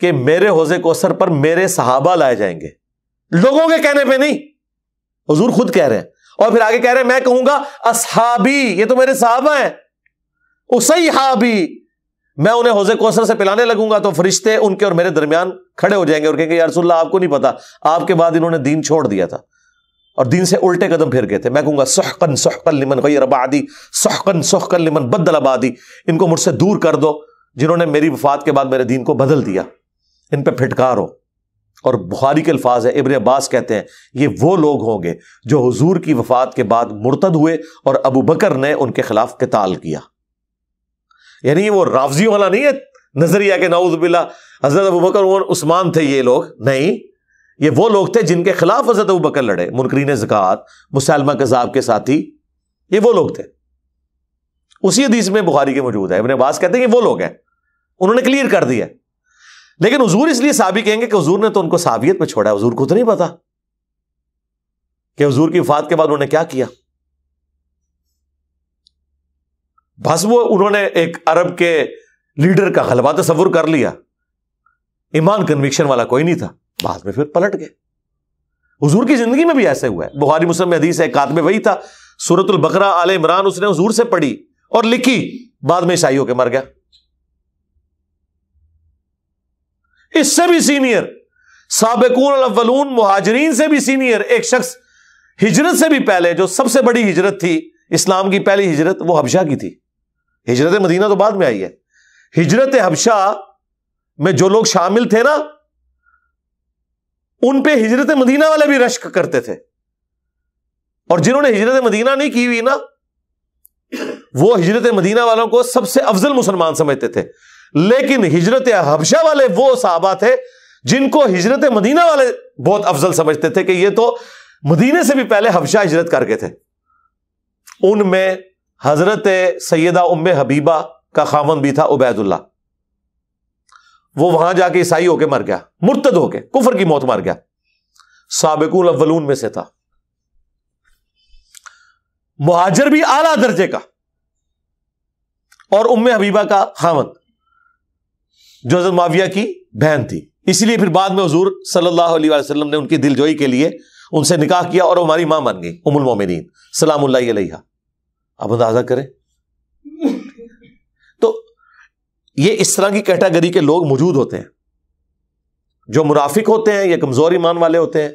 [SPEAKER 1] कि मेरे हौजे कोसर पर मेरे सहाबा लाए जाएंगे लोगों के कहने पर नहीं हजूर खुद कह रहे हैं और फिर आगे कह रहे हैं मैं कहूंगा असहाबी ये तो मेरे साहबा है हैं हाबी मैं उन्हें हौजे कोसर से पिलाने लगूंगा तो फरिश्ते उनके और मेरे दरमियान खड़े हो जाएंगे और कहेंगे यारसुल्ला आपको नहीं पता आपके बाद इन्होंने दीन छोड़ दिया था और दीन से उल्टे कदम फिर गए थे मैं कहूंगा सहकन सहकन लिमन गैर आबादी सहकन सहकन लिमन बदल आबादी इनको मुझसे दूर कर दो जिन्होंने मेरी वफात के बाद मेरे दीन को बदल दिया इन पर फिटकार हो और बुखारी के अल्फाज है इबन अब्बास कहते हैं ये वो लोग होंगे जो हजूर की वफात के बाद मुर्तद हुए और अबू बकर ने उनके खिलाफ कताल किया यानी वो राफजी वाला नहीं है नजरिया के नाउजबिल्ला हजरत अबू बकर उस्मान थे ये लोग नहीं ये वो लोग थे जिनके खिलाफ हजरत अबू बकर लड़े मुनकरीन जक़ात मुसलमा कजाब के साथी ये वो लोग थे उसी हदीस में बुखारी के मौजूद है इबन अब्बास कहते हैं कि वो लोग हैं उन्होंने क्लियर कर दिया लेकिन हजूर इसलिए साबित कहेंगे कि हजूर ने तो उनको साबियत पर छोड़ा हजूर को तो नहीं पता कि हजूर की वफात के बाद उन्होंने क्या किया बस वो उन्होंने एक अरब के लीडर का गलबा तस्वुर कर लिया ईमान कन्विक्शन वाला कोई नहीं था बाद में फिर पलट गए हजूर की जिंदगी में भी ऐसे हुआ है बुहारी मुसलम हदीस है कात में वही था सूरतुल बकरा आल इमरान उसने हजूर से पढ़ी और लिखी बाद में ईसाई होकर मर गया इससे भी सीनियर सबकून अव्वलून मुहाजरीन से भी सीनियर एक शख्स हिजरत से भी पहले जो सबसे बड़ी हिजरत थी इस्लाम की पहली हिजरत वो हबशा की थी हिजरत मदीना तो बाद में आई है हिजरत हबशा में जो लोग शामिल थे ना उन पे हिजरत मदीना वाले भी रश्क करते थे और जिन्होंने हिजरत मदीना नहीं की हुई ना वो हिजरत मदीना वालों को सबसे अफजल मुसलमान समझते थे लेकिन हिजरत हबशा वाले वो साहबा थे जिनको हिजरत मदीना वाले बहुत अफजल समझते थे कि ये तो मदीने से भी पहले हबशा हिजरत करके थे उनमें हजरत सैदा उम हबीबा का खामन भी था उबैदुल्ला वो वहां जाके ईसाई होके मर गया मुर्तद होके कुफर की मौत मर गया सबकुल अव्वलून में से था मुहाजर भी आला दर्जे का और उम्म हबीबा का खामन जो हजरत माविया की बहन थी इसलिए फिर बाद में हजूर सल्लाम ने उनकी दिलजोई के लिए उनसे निकाह किया और हमारी मां मान गई उमुल मोमिन सलाम आप अंदाजा करें तो ये इस तरह की कैटेगरी के लोग मौजूद होते हैं जो मुराफिक होते हैं या कमजोर ईमान वाले होते हैं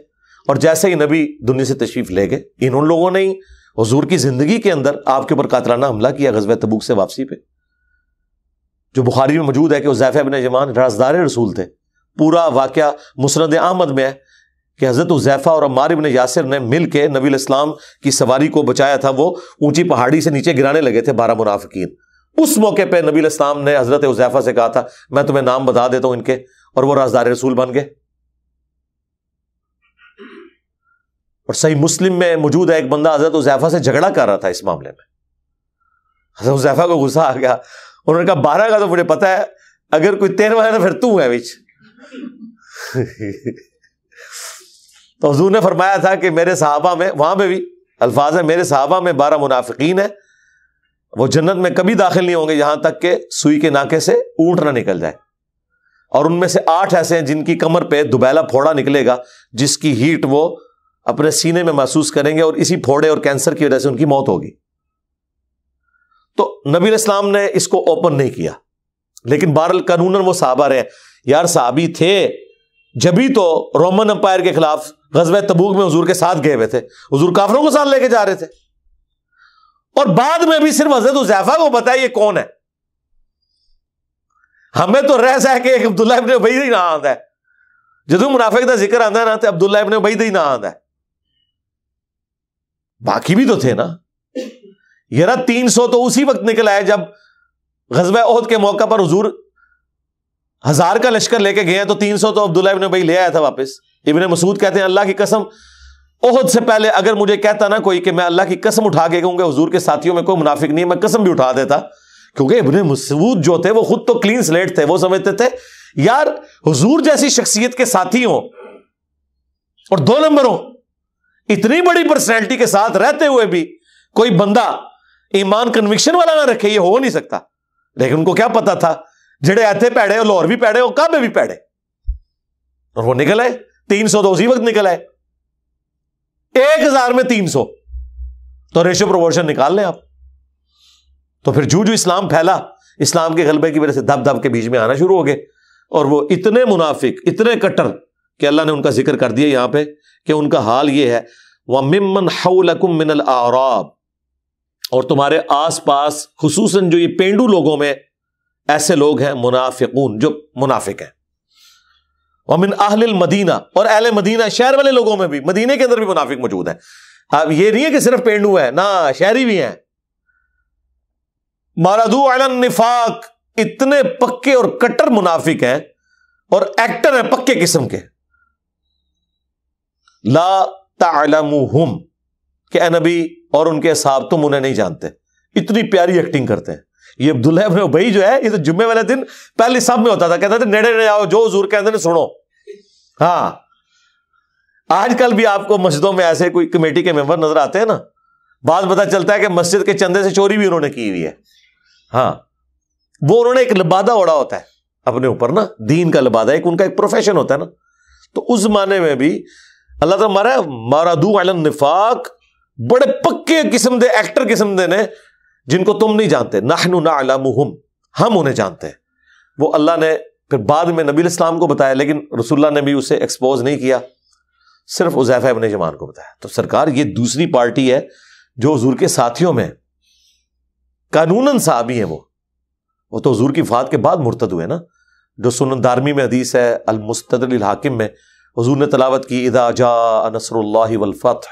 [SPEAKER 1] और जैसे ही नबी दुनिया से तशरीफ ले गए इन उन लोगों ने ही हजूर की जिंदगी के अंदर आपके ऊपर कातराना हमला किया गजब तबूक से वापसी पे जो बुखारी में मौजूद है कि जैफ अबिन जमान राजदार रसूल थे पूरा वाक्य मुसरद अहमद में है कि हज़रत उजैफ़ा और अम्मार इबन यासिर ने मिल के नबी इस्लाम की सवारी को बचाया था वो ऊंची पहाड़ी से नीचे गिराने लगे थे बारह मुनाफिकीन उस मौके पर नबी इस्लाम ने हज़रत उजैफ़ा से कहा था मैं तुम्हें नाम बता देता हूँ इनके और वो राजदार रसूल बन गए और सही मुस्लिम में मौजूद है एक बंदा हज़रत उजैफ़ा से झगड़ा कर रहा था इस मामले में हज़रत उजैफ़ा को गुस्सा आ गया उन्होंने कहा बारह का तो मुझे पता है अगर कोई तेरहवा है ना तो फिर तू है बीच तो हजूर ने फरमाया था कि मेरे सहाबा में वहां पर भी अल्फाज है मेरे साहबा में बारह मुनाफिकीन है वह जन्नत में कभी दाखिल नहीं होंगे यहाँ तक के सुई के नाके से ऊँट ना निकल जाए और उनमें से आठ ऐसे हैं जिनकी कमर पर दुबैला फोड़ा निकलेगा जिसकी हीट वो अपने सीने में महसूस करेंगे और इसी फोड़े और कैंसर की वजह से उनकी मौत होगी तो नबी इस्लाम ने इसको ओपन नहीं किया लेकिन बहरल कानून वो साहबा रहे यार साहबी थे जब भी तो रोमन अंपायर के खिलाफ गजब तबूक में हजूर के साथ गए हुए थे हजूर काफरों के साथ लेके जा रहे थे और बाद में भी सिर्फ हजरत उजैफा को बताया ये कौन है हमें तो रह सह के अब्दुल्ला इबन उबई ही ना आता है जो मुनाफे का जिक्र आंदा ना तो अब्दुल्ला इबन उबई ही ना आंदा है बाकी भी तो थे ना यार तीन सौ तो उसी वक्त निकल आए जब गजब ओहद के मौका पर हजूर हजार का लश्कर लेके गए तो तीन सौ तो अब्दुल्ला इबन उबई ले आया था वापस इब्ने मसूद कहते हैं अल्लाह की कसम ओहद से पहले अगर मुझे कहता ना कोई कि मैं अल्लाह की कसम उठा के कहूँगा हजूर के साथियों में कोई मुनाफिक नहीं है मैं कसम भी उठा देता क्योंकि इबन मसूद जो थे वो खुद तो क्लीन स्लेट थे वो समझते थे यार हजूर जैसी शख्सियत के साथी हों और दो नंबर हो इतनी बड़ी पर्सनैलिटी के साथ रहते हुए भी कोई बंदा ईमान कन्विक्शन वाला ना रखे ये हो नहीं सकता लेकिन उनको क्या पता था जड़े ऐथे पैड़े और लाहौर भी पैड़े और काबे भी पैड़े और वो निकल आए तीन सौ तो उसी वक्त निकल आए एक हजार में तीन सौ तो रेशो प्रोपोर्शन निकाल लें आप तो फिर जू जू इस्लाम फैला इस्लाम के गलबे की वजह से दब दब के बीच में आना शुरू हो गए और वो इतने मुनाफिक इतने कट्टर कि अल्लाह ने उनका जिक्र कर दिया यहां पे कि उनका हाल ये है वह मिमन हाउलकुम मिनल आराब और तुम्हारे आस पास खसूस जो ये पेंडू लोगों में ऐसे लोग हैं मुनाफिकून जो मुनाफिक हैं वमिन आहल मदीना और अहल मदीना शहर वाले लोगों में भी मदीने के अंदर भी मुनाफिक मौजूद है अब ये नहीं है कि सिर्फ पेंडू है ना शहरी भी है मारादू अलन निफाक इतने पक्के और कट्टर मुनाफिक हैं और एक्टर हैं पक्के किस्म के ला तालमुहुम के नबी और उनके साहब तुम उन्हें नहीं जानते इतनी प्यारी एक्टिंग करते हैं ये अब्दुल्ला इब्न उबई जो है इस तो जुम्मे वाले दिन पहले सब में होता था कहता था नेड़े नेड़े आओ जो हजूर कहते हैं सुनो हाँ आजकल भी आपको मस्जिदों में ऐसे कोई कमेटी के मेंबर नजर आते हैं ना बाद पता चलता है कि मस्जिद के चंदे से चोरी भी उन्होंने की हुई है हाँ वो उन्होंने एक लबादा ओढ़ा होता है अपने ऊपर ना दीन का लबादा एक उनका एक प्रोफेशन होता है ना तो उस जमाने में भी अल्लाह तला मारा दू अलन निफाक बड़े पक्के किस्म के एक्टर किस्म के ने जिनको तुम नहीं जानते नाहनु ना अलामुहम हम उन्हें जानते हैं वो अल्लाह ने फिर बाद में नबी इस्लाम को बताया लेकिन रसुल्ला ने भी उसे एक्सपोज नहीं किया सिर्फ उजैफ़ा इबन जमान को बताया तो सरकार ये दूसरी पार्टी है जो हजूर के साथियों में कानूनन साहबी है वो वो तो हजूर की फात के बाद मुर्तद हुए ना जो सुन दारमी में हदीस है अलमुस्तदिल हाकिम में हजूर ने तलावत की इदा जा नसर वलफ़त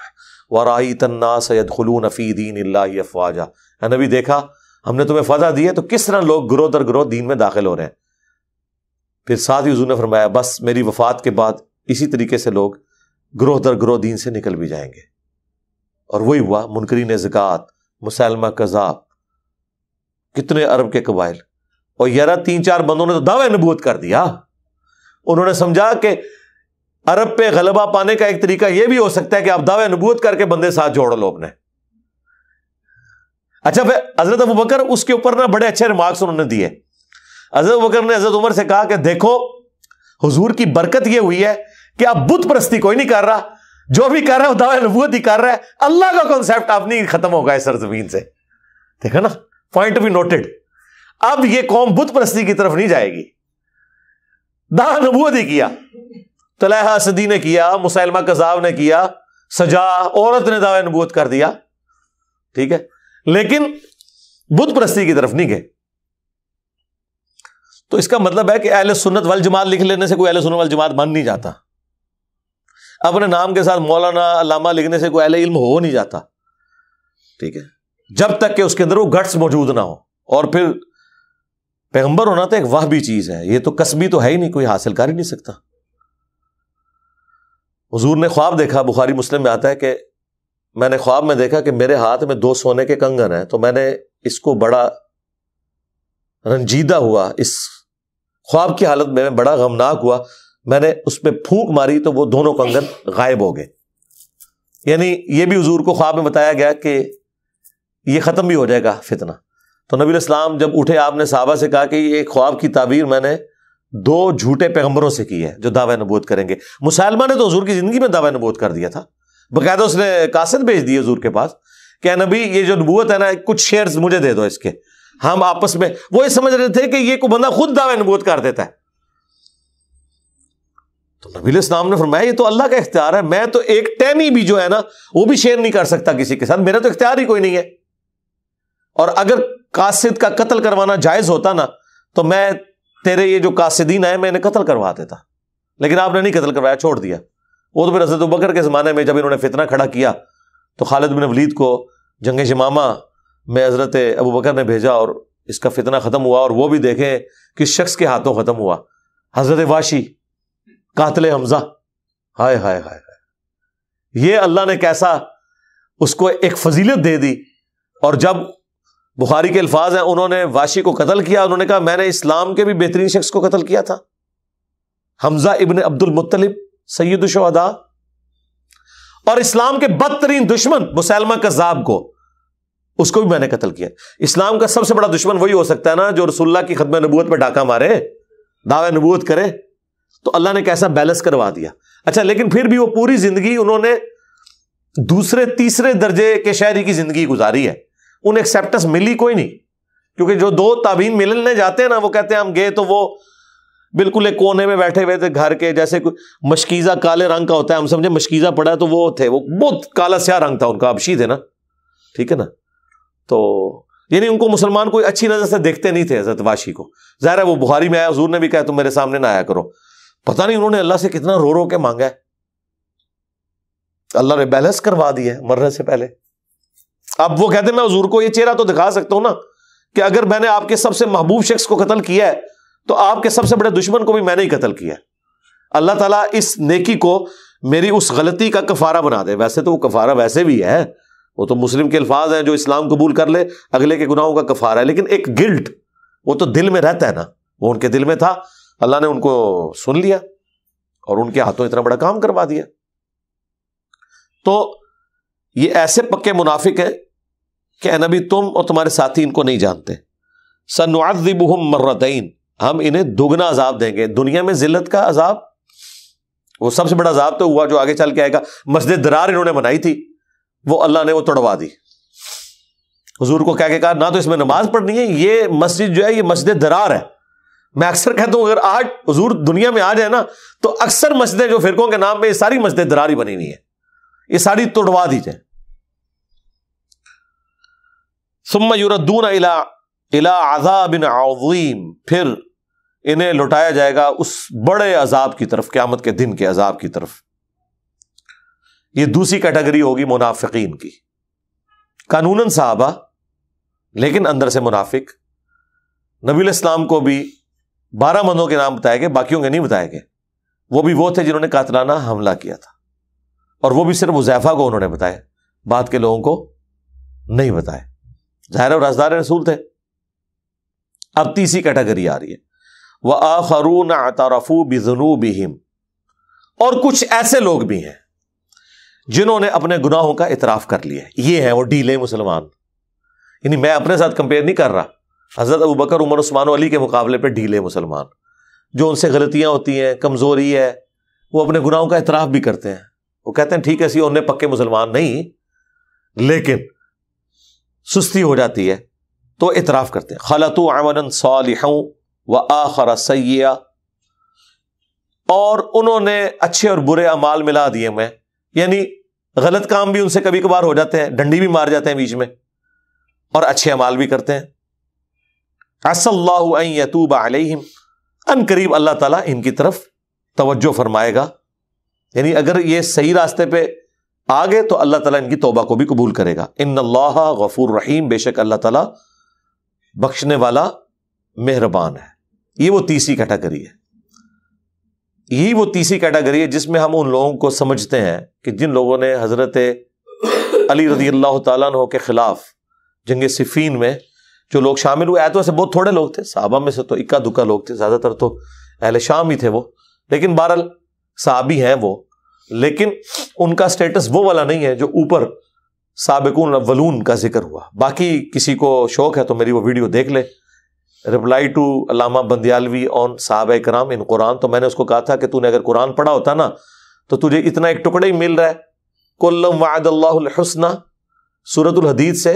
[SPEAKER 1] वराई तन्ना सैद खलून फ़ी दीन अफवाजा है नबी देखा हमने तुम्हें फ़जा दी है तो किस तरह लोग ग्रोह दर ग्रोह दीन में दाखिल हो रहे हैं फिर साथ ही हजू ने फरमाया बस मेरी वफात के बाद इसी तरीके से लोग ग्रोह दर ग्रोह दीन से निकल भी जाएंगे और वही हुआ मुनकरीन जिकात मुसलमा कज़ाब कितने अरब के कबाइल और यारा तीन चार बंदों ने तो दावे नबूत कर दिया उन्होंने समझा कि अरब पे गलबा पाने का एक तरीका यह भी हो सकता है कि आप दावे नबूत करके बंदे साथ जोड़ लो अपने अच्छा फिर हजरत अबू बकर उसके ऊपर ना बड़े अच्छे रिमार्क्स उन्होंने दिए हजरत बकर ने हजरत उमर से कहा कि देखो हुजूर की बरकत यह हुई है कि आप बुत परस्ती कोई नहीं कर रहा जो भी कर रहा है दावा नबूत ही कर रहा है अल्लाह का कॉन्सेप्ट आप नहीं खत्म होगा इस सरजमीन से देखा ना पॉइंट बी नोटेड अब यह कौम बुत परस्ती की तरफ नहीं जाएगी दावा नबूत ही किया तलेहा सदी ने किया मुसैलमा कजाब ने किया सजा औरत ने दावा नबूत कर दिया ठीक है लेकिन बुद्ध प्रस्ती की तरफ नहीं गए तो इसका मतलब है कि अहल सुन्नत वाल जमात लिख लेने से कोई अहल सुन्नत वाल जमात बन नहीं जाता अपने नाम के साथ मौलाना अलामा लिखने से कोई अहल इल्म हो नहीं जाता ठीक है जब तक कि उसके अंदर वो गट्स मौजूद ना हो और फिर पैगंबर होना तो एक वाह भी चीज है ये तो कस्बी तो है ही नहीं कोई हासिल कर ही नहीं सकता हजूर ने ख्वाब देखा बुखारी मुस्लिम में आता है कि मैंने ख्वाब में देखा कि मेरे हाथ में दो सोने के कंगन है तो मैंने इसको बड़ा रंजीदा हुआ इस ख्वाब की हालत में मैं बड़ा गमनाक हुआ मैंने उस पर फूक मारी तो वो दोनों कंगन गायब हो गए यानी यह भी हजूर को ख्वाब में बताया गया कि यह ख़त्म भी हो जाएगा फितना तो नबी इस्लाम जब उठे आपने साहबा से कहा कि ये ख्वाब की ताबीर मैंने दो झूठे पैगंबरों से की है जो दावा नबूत करेंगे मुसलमा ने तो हजूर की ज़िंदगी में दावा नबूत कर दिया था बकायदा उसने कासद भेज दी हजूर के पास क्या नबी ये जो नबूत है ना कुछ शेयर मुझे दे दो इसके हम आपस में वो ये समझ रहे थे कि ये को बंदा खुद दावा नबूत कर देता है तो नबी इस्लाम ने फरमाया ये तो अल्लाह का इख्तियार है मैं तो एक टहनी भी जो है ना वो भी शेयर नहीं कर सकता किसी के साथ मेरा तो इख्तियार ही कोई नहीं है और अगर कासिद का कत्ल करवाना जायज होता ना तो मैं तेरे ये जो कासिदीन आए मैंने कत्ल करवा देता लेकिन आपने नहीं कतल करवाया छोड़ दिया वो तो फिर हजरत बकर के ज़माने में जब इन्होंने फितना खड़ा किया तो खालिद बिन वलीद को जंग शमामा में हज़रत अबू बकर ने भेजा और इसका फितना ख़त्म हुआ और वो भी देखे किस शख्स के हाथों ख़त्म हुआ हज़रत वाशी कातल हमज़ा हाय हाय हाय हाय ये अल्लाह ने कैसा उसको एक फजीलत दे दी और जब बुखारी के अल्फाज हैं उन्होंने वाशी को कत्ल किया उन्होंने कहा मैंने इस्लाम के भी बेहतरीन शख्स को कत्ल किया था हमजा इबन अब्दुल मुतलिब सैद शहदा और इस्लाम के बदतरीन दुश्मन मुसलमा कजाब को उसको भी मैंने कत्ल किया इस्लाम का सबसे बड़ा दुश्मन वही हो सकता है ना जो रसुल्ला की खदम नबूत पर डाका मारे दावे नबूत करे तो अल्लाह ने कैसा बैलेंस करवा दिया अच्छा लेकिन फिर भी वो पूरी जिंदगी उन्होंने दूसरे तीसरे दर्जे के शहरी की जिंदगी गुजारी है उन्हें एक्सेप्टेंस मिली कोई नहीं क्योंकि जो दो ताबीन मिलने जाते हैं ना वो कहते हैं हम गए तो वो बिल्कुल एक कोने में बैठे हुए थे घर के जैसे कोई मशकीज़ा काले रंग का होता है हम समझे मशकीज़ा पड़ा तो वो थे वो बहुत काला स्या रंग था उनका अबशी है ना ठीक है ना तो यानी उनको मुसलमान कोई अच्छी नज़र से देखते नहीं थे हजरत वाशी को ज़ाहिर है वो बुहारी में आया हजूर ने भी कहा तुम मेरे सामने ना आया करो पता नहीं उन्होंने अल्लाह से कितना रो रो के मांगा है अल्लाह ने बैलेंस करवा दिया है मरने से पहले अब वो कहते मैं हजूर को ये चेहरा तो दिखा सकता हूं ना कि अगर मैंने आपके सबसे महबूब शख्स को कत्ल किया है तो आपके सबसे बड़े दुश्मन को भी मैंने ही कत्ल किया है अल्लाह ताला इस नेकी को मेरी उस गलती का कफारा बना दे वैसे तो वो कफारा वैसे भी है वो तो मुस्लिम के अल्फाज हैं जो इस्लाम कबूल कर ले अगले के गुनाहों का कफारा है लेकिन एक गिल्ट वो तो दिल में रहता है ना वो उनके दिल में था अल्लाह ने उनको सुन लिया और उनके हाथों इतना बड़ा काम करवा दिया तो ये ऐसे पक्के मुनाफिक है कि नबी तुम और तुम्हारे साथी इनको नहीं जानते सनुआदिबहम मर्रतईन हम इन्हें दुगना अजाब देंगे दुनिया में जिल्लत का अजाब वो सबसे बड़ा अजाब तो हुआ जो आगे चल के आएगा मस्जिद दरार इन्होंने बनाई थी वो अल्लाह ने वो तोड़वा दी हजूर को कह के कहा ना तो इसमें नमाज पढ़नी है ये मस्जिद जो है ये मस्जिद दरार है मैं अक्सर कहता हूं अगर आज हजूर दुनिया में आ जाए ना तो अक्सर मस्जिदें जो फिरकों के नाम पर सारी मस्जिद दरार ही बनी हुई है ये साड़ी तोड़वा दी जाए सुम्मा यूरदून इला इला आजाबिन आजीम फिर इन्हें लुटाया जाएगा उस बड़े अजाब की तरफ क्यामत के दिन के अजाब की तरफ ये दूसरी कैटेगरी होगी मुनाफिकीन की कानूनन साहबा लेकिन अंदर से मुनाफिक नबी इस्लाम को भी बारह मंदों के नाम बताए गए बाकियों के नहीं बताए गए वो भी वो थे जिन्होंने कातलाना हमला किया था और वो भी सिर्फ उजैफा को उन्होंने बताया बाद के लोगों को नहीं बताया ज़ाहिर राजदार रसूल थे अब तीसरी कैटेगरी आ रही है वह आखरून आतारफू बिहिम और कुछ ऐसे लोग भी हैं जिन्होंने अपने गुनाहों का इतराफ कर लिया ये हैं वो डीले मुसलमान यानी मैं अपने साथ कंपेयर नहीं कर रहा हजरत अबू बकर उमर उस्मान अली के मुकाबले पर ढीले मुसलमान जो उनसे गलतियां होती हैं कमज़ोरी है वो अपने गुनाहों का इतराफ़ भी करते हैं वो कहते हैं ठीक है सी उन्हें पक्के मुसलमान नहीं लेकिन सुस्ती हो जाती है तो इतराफ करते हैं खलत अमन सालिहों व आखर सैया और उन्होंने अच्छे और बुरे अमाल मिला दिए मैं यानी गलत काम भी उनसे कभी कभार हो जाते हैं डंडी भी मार जाते हैं बीच में और अच्छे अमाल भी करते हैं असल्लातूब अलहिम अन करीब अल्लाह तला इनकी तरफ तोज्जो फरमाएगा यानी अगर ये सही रास्ते पे आ गए तो अल्लाह ताला इनकी तोबा को भी कबूल करेगा इन अल्लाह गफूर रहीम बेशक अल्लाह ताला बख्शने वाला मेहरबान है ये वो तीसरी कैटेगरी है यही वो तीसरी कैटेगरी है जिसमें हम उन लोगों को समझते हैं कि जिन लोगों ने हज़रत अली रजी अल्लाह तु के ख़िलाफ़ जंग सिफीन में जो लोग शामिल हुए ऐतों से बहुत थोड़े लोग थे साहबा में से तो इक्का दुक्का लोग थे ज़्यादातर तो अहले शाम ही थे वो लेकिन बहरल साबी हैं वो लेकिन उनका स्टेटस वो वाला नहीं है जो ऊपर साबिकून वलून का जिक्र हुआ बाकी किसी को शौक है तो मेरी वो वीडियो देख ले reply to Allama Bandialvi on साहब कराम इन कुरान तो मैंने उसको कहा था कि तूने अगर कुरान पढ़ा होता ना तो तुझे इतना एक टुकड़ा ही मिल रहा है कुल्लम वायदल्लासना सूरतुल से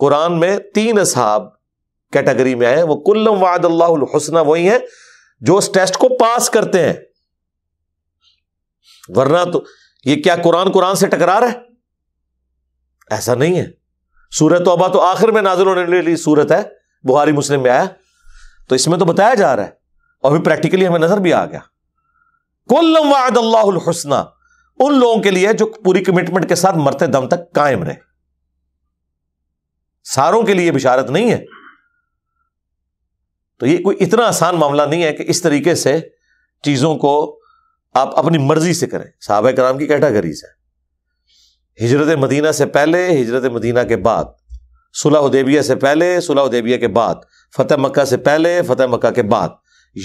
[SPEAKER 1] कुरान में तीन असहाब कैटेगरी में आए वो कुल्लम वायदल्लासना वही है जो उस टेस्ट को पास करते हैं वरना तो ये क्या कुरान कुरान से टकरा रहा है ऐसा नहीं है सूरत तोबा तो आखिर में नाजिल होने वाली सूरत है बुहारी मुस्लिम में आया तो इसमें तो बताया जा रहा है और भी प्रैक्टिकली हमें नजर भी आ गया कुल्लम उन लोगों के लिए जो पूरी कमिटमेंट के साथ मरते दम तक कायम रहे सारों के लिए बिशारत नहीं है तो ये कोई इतना आसान मामला नहीं है कि इस तरीके से चीजों को आप अपनी मर्जी से करें साहब कराम की कैटागरीज है हिजरत मदीना से पहले हिजरत मदीना के बाद सुलह उदेबिया से पहले सुलह उदेबिया के बाद फतेह मक्का से पहले फतेह मक्का के बाद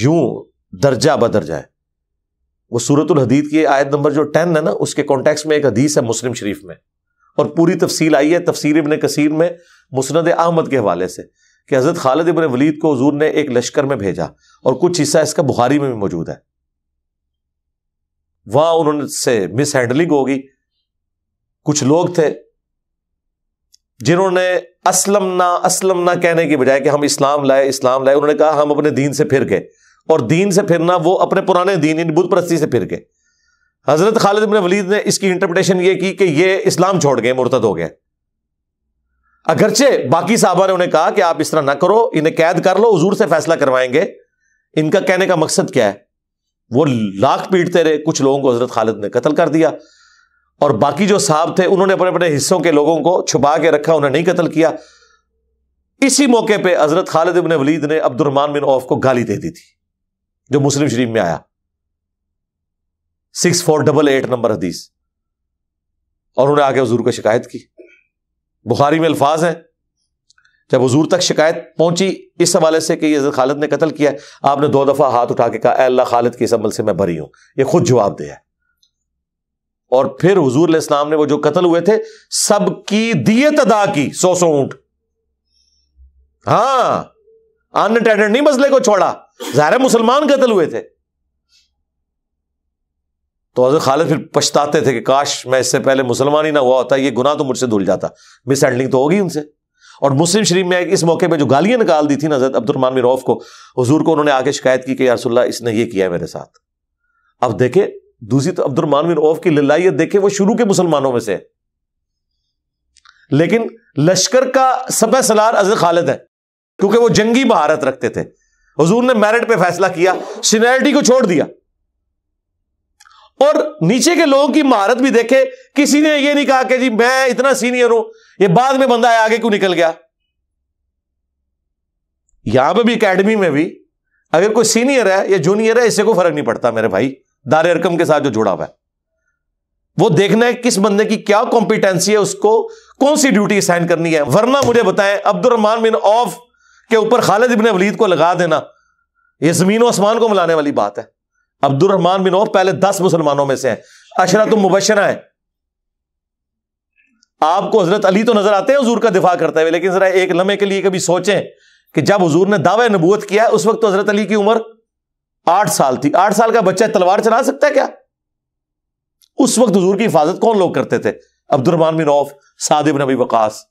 [SPEAKER 1] यूं दर्जा बदर्जा है वो सूरतुल हदीद की आयत नंबर जो टेन है ना उसके कॉन्टेक्स्ट में एक हदीस है मुस्लिम शरीफ में और पूरी तफसील आई है तफसीर इबन कसीर में मुसनद अहमद के हवाले से कि हज़रत खालिद इबन वलीद को हजूर ने एक लश्कर में भेजा और कुछ हिस्सा इसका बुखारी में भी मौजूद है वहां उन्होंने से मिस हैंडलिंग होगी कुछ लोग थे जिन्होंने असलम ना असलम ना कहने की बजाय कि हम इस्लाम लाए इस्लाम लाए उन्होंने कहा हम अपने दीन से फिर गए और दीन से फिरना वो अपने पुराने दीन इन बुद्ध परस्ती से फिर गए हजरत खालिद इबन वलीद ने इसकी इंटरप्रिटेशन ये की कि ये इस्लाम छोड़ गए मुर्तद हो गए अगरचे बाकी साहबा ने उन्हें कहा कि आप इस तरह ना करो इन्हें कैद कर लो हजूर से फैसला करवाएंगे इनका कहने का मकसद क्या है वो लाख पीटते रहे कुछ लोगों को हजरत खालिद ने कत्ल कर दिया और बाकी जो साहब थे उन्होंने अपने अपने हिस्सों के लोगों को छुपा के रखा उन्हें नहीं कत्ल किया इसी मौके पर हजरत खालिद इबन वलीद ने अब्दुलरमान बिन औफ को गाली दे दी थी जो मुस्लिम शरीफ में आया six four double eight number हदीस और उन्होंने आके हजूर को शिकायत की बुखारी में अल्फाज हैं जब हजूर तक शिकायत पहुंची इस हवाले से कि ये खालिद ने कत्ल किया आपने दो दफा हाथ उठा के कहा अल्लाह खालिद की इस अमल से मैं भरी हूं ये खुद जवाब दे है और फिर हजूर इस्लाम ने वो जो कत्ल हुए थे सबकी दियत अदा की सौ सौ ऊंट हां अनटेंडेड नहीं मसले को छोड़ा जाहिर मुसलमान कत्ल हुए थे तो हजरत खालिद फिर पछताते थे कि काश मैं इससे पहले मुसलमान ही ना हुआ होता ये गुना तो मुझसे धुल जाता मिस हैंडलिंग तो होगी उनसे और मुस्लिम शरीफ में इस मौके पर जो गालियां निकाल दी थी नजर अब्दुलरमान रौफ को हजूर को उन्होंने आके शिकायत की कि यारसोल्ला इसने ये किया मेरे साथ अब देखे दूसरी तो अब्दुलरमान बिन की लिलाइत देखे वो शुरू के मुसलमानों में से लेकिन लश्कर का सपह सलार अजर खालिद है क्योंकि वो जंगी महारत रखते थे हजूर ने मेरिट पे फैसला किया सीनियरिटी को छोड़ दिया और नीचे के लोगों की महारत भी देखे किसी ने यह नहीं कहा कि जी मैं इतना सीनियर हूं ये बाद में बंदा आगे क्यों निकल गया यहां पे भी एकेडमी में भी अगर कोई सीनियर है या जूनियर है इससे कोई फर्क नहीं पड़ता मेरे भाई दार रकम के साथ जो जुड़ा हुआ है वो देखना है किस बंदे की क्या कॉम्पिटेंसी है उसको कौन सी ड्यूटी असाइन करनी है वरना मुझे बताएं अब्दुलरहमान बिन ऑफ के ऊपर खालिद इबन वलीद को लगा देना यह जमीन और आसमान को मिलाने वाली बात है अब्दुलरहमान बिन औफ पहले दस मुसलमानों में से हैं अशरा तुम मुबशरा है आपको हजरत अली तो नजर आते हैं हजूर का दिफा करते हुए लेकिन जरा एक लम्हे के लिए कभी सोचें कि जब हजूर ने दावे नबूत किया उस वक्त तो हजरत अली की उम्र आठ साल थी आठ साल का बच्चा तलवार चला सकता है क्या उस वक्त हजूर की हिफाजत कौन लोग करते थे अब्दुलरहमान बिन औफ सादिब नबी वकास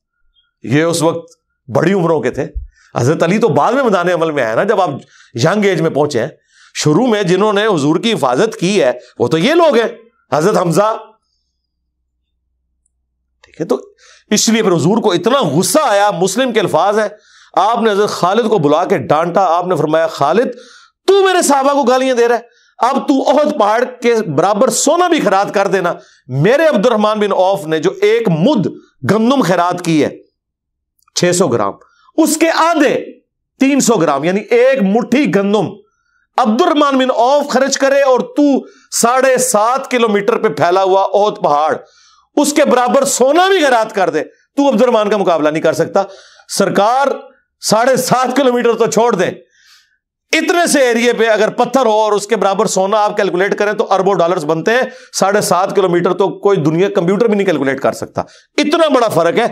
[SPEAKER 1] ये उस वक्त बड़ी उम्रों के थे हजरत अली तो बाद में मैदान अमल में आया ना जब आप यंग एज में पहुंचे हैं शुरू में जिन्होंने हुजूर की हिफाजत की है वो तो ये लोग हैं हजरत हमजा ठीक है तो इसलिए फिर हजूर को इतना गुस्सा आया मुस्लिम के अल्फाज है आपने हजरत खालिद को बुला के डांटा आपने फरमाया खालिद तू मेरे साहबा को गालियां दे रहा है अब तू ओहद पहाड़ के बराबर सोना भी खराद कर देना मेरे अब्दुलरहमान बिन औफ ने जो एक मुद गंदम खराद की है 600 ग्राम उसके आधे 300 ग्राम यानी एक मुट्ठी गंदम अब्दुलरमान बिन औफ खर्च करे और तू साढ़े सात किलोमीटर पे फैला हुआ औत पहाड़ उसके बराबर सोना भी गरात कर दे तू अब्दुलरमान का मुकाबला नहीं कर सकता सरकार साढ़े सात किलोमीटर तो छोड़ दे इतने से एरिए पे अगर पत्थर हो और उसके बराबर सोना आप कैलकुलेट करें तो अरबों डॉलर्स बनते हैं साढ़े सात किलोमीटर तो कोई दुनिया कंप्यूटर भी नहीं कैलकुलेट कर सकता इतना बड़ा फर्क है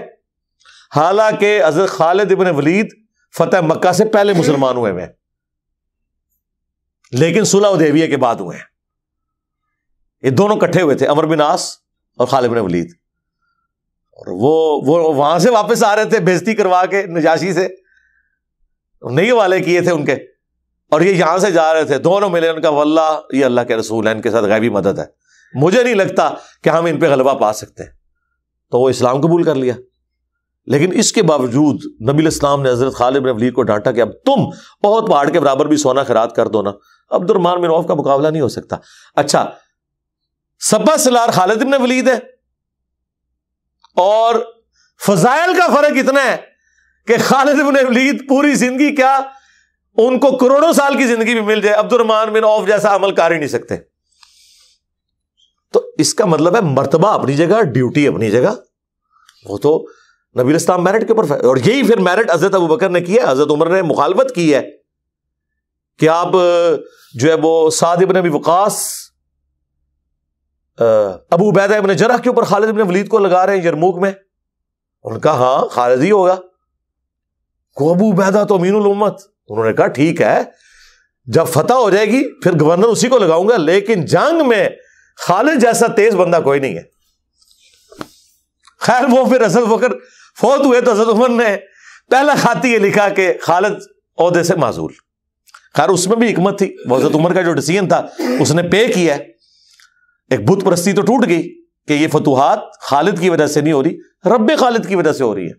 [SPEAKER 1] हालांकि अजर खालिद इबन वलीद फतेह मक्का से पहले मुसलमान हुए हुए हैं लेकिन सुलह उदेविया के बाद हुए ये दोनों कट्ठे हुए थे अमर बिनास और खालिब ने वलीद और वो वो वहां से वापस आ रहे थे बेजती करवा के नजाशी से नहीं वाले किए थे उनके और ये यहां से जा रहे थे दोनों मिले उनका वल्ला ये अल्लाह के रसूल है इनके साथ गैबी मदद है मुझे नहीं लगता कि हम इन पे गलबा पा सकते हैं तो वो इस्लाम कबूल कर लिया लेकिन इसके बावजूद नबी इस्लाम ने हजरत खालिद बिन वलीद को डांटा कि अब तुम बहुत पहाड़ के बराबर भी सोना खराद कर दो ना अब्दुलरमान बिन औफ का मुकाबला नहीं हो सकता अच्छा सपा सलार खालिद इबन वलीद है और फजाइल का फर्क इतना है कि खालिद इबन वलीद पूरी जिंदगी क्या उनको करोड़ों साल की जिंदगी भी मिल जाए अब्दुलरमान बिन औफ जैसा अमल कर ही नहीं सकते तो इसका मतलब है मर्तबा अपनी जगह ड्यूटी अपनी जगह वो तो नबील इस्लाम मैरिट के ऊपर और यही फिर मैरिट हजरत अबू बकर ने किया हजरत उमर ने मुखालफत की है कि आप जो है वो साद इबन अबी वकास अबू बैदा इबन जरा के ऊपर खालिद इबन वलीद को लगा रहे हैं यरमूक में उनका हाँ खालिद ही होगा को अबू बैदा तो अमीन उम्मत उन्होंने कहा ठीक है जब फतेह हो जाएगी फिर गवर्नर उसी को लगाऊंगा लेकिन जंग में खालिद जैसा तेज बंदा कोई नहीं है खैर वो फिर असल फकर फौत हुए तो असद उमर ने पहला खाती ये लिखा कि खालिद अहदे से माजूल खैर उसमें भी हमत थी वजरत उमर का जो डिसीजन था उसने पे किया एक बुत परस्ती तो टूट गई कि ये फतूहत खालिद की वजह से नहीं हो रही रब खालिद की वजह से हो रही है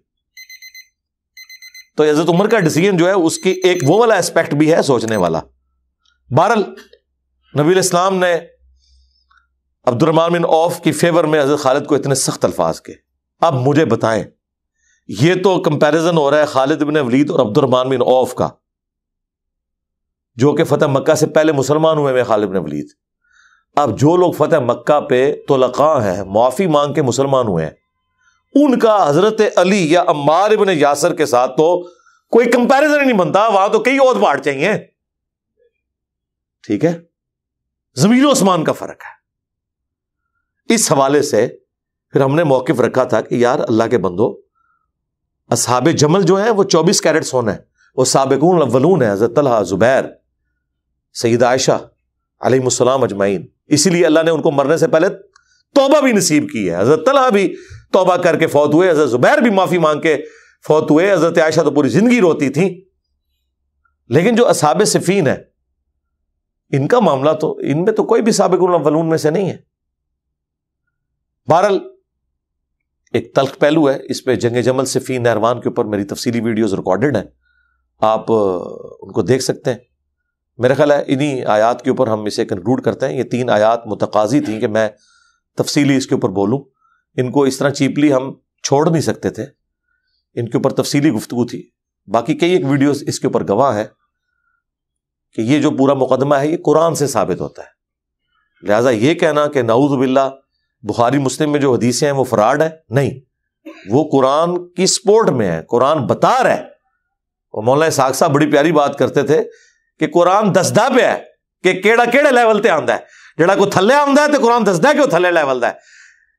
[SPEAKER 1] तो हजरत उमर का डिसीजन जो है उसकी एक वो वाला एस्पेक्ट भी है सोचने वाला बहरल नबी इस्लाम ने अब्दुलरमान ऑफ औफ की फेवर में हजरत खालिद को इतने सख्त अल्फाज के अब मुझे बताएं ये तो कंपैरिजन हो रहा है खालिद बिन वलीद और अब्दुलरमान बिन का जो कि फतेह मक्का से पहले मुसलमान हुए हुए खालिब ने वलीद अब जो लोग फतेह मक्का पे तोलका हैं माफ़ी मांग के मुसलमान हुए हैं उनका हज़रत अली या अम्मार इबन यासर के साथ तो कोई कंपैरिजन ही नहीं बनता वहां तो कई और बाढ़ चाहिए ठीक है जमीन आसमान का फर्क है इस हवाले से फिर हमने मौकफ रखा था कि यार अल्लाह के बंदो असहाब जमल जो है वो चौबीस कैरेट सोना है वो सबकून अवलून है हजरत जुबैर सईद आयशा अलैहिस्सलाम अजमाइन इसीलिए अल्लाह ने उनको मरने से पहले तोबा भी नसीब की है हज़रत तलहा भी तोबा करके फौत हुए हज़रत जुबैर भी माफ़ी मांग के फौत हुए हज़रत आयशा तो पूरी ज़िंदगी रोती थी लेकिन जो असाब सिफीन है इनका मामला तो इनमें तो कोई भी सबक वलून में से नहीं है बहरल एक तल्ख पहलू है इस पर जंग जमल सफ़ीन नहरवान के ऊपर मेरी तफसीली वीडियोज़ रिकॉर्डेड हैं आप उनको देख सकते हैं मेरा ख्याल है इन्हीं आयात के ऊपर हम इसे कंक्लूड करते हैं ये तीन आयात मुतकाजी थी कि मैं तफसीली इसके ऊपर बोलूँ इनको इस तरह चीपली हम छोड़ नहीं सकते थे इनके ऊपर तफसीली गुफ्तु थी बाकी कई एक वीडियोस इसके ऊपर गवाह है कि ये जो पूरा मुकदमा है ये कुरान से साबित होता है लिहाजा ये कहना कि नाउजबिल्ला बुखारी मुस्लिम में जो हदीसें हैं वो फ्रॉड है नहीं वो कुरान की सपोर्ट में है कुरान बता रहा है और मौलाना साहब बड़ी प्यारी बात करते थे ਕਿ ਕੁਰਾਨ ਦੱਸਦਾ ਪਿਆ ਕਿ ਕਿਹੜਾ ਕਿਹੜੇ ਲੈਵਲ ਤੇ ਆਂਦਾ ਜਿਹੜਾ ਕੋ ਥੱਲੇ ਆਉਂਦਾ ਤੇ ਕੁਰਾਨ कि ਕਿ ਉਹ ਥੱਲੇ ਲੈਵਲ है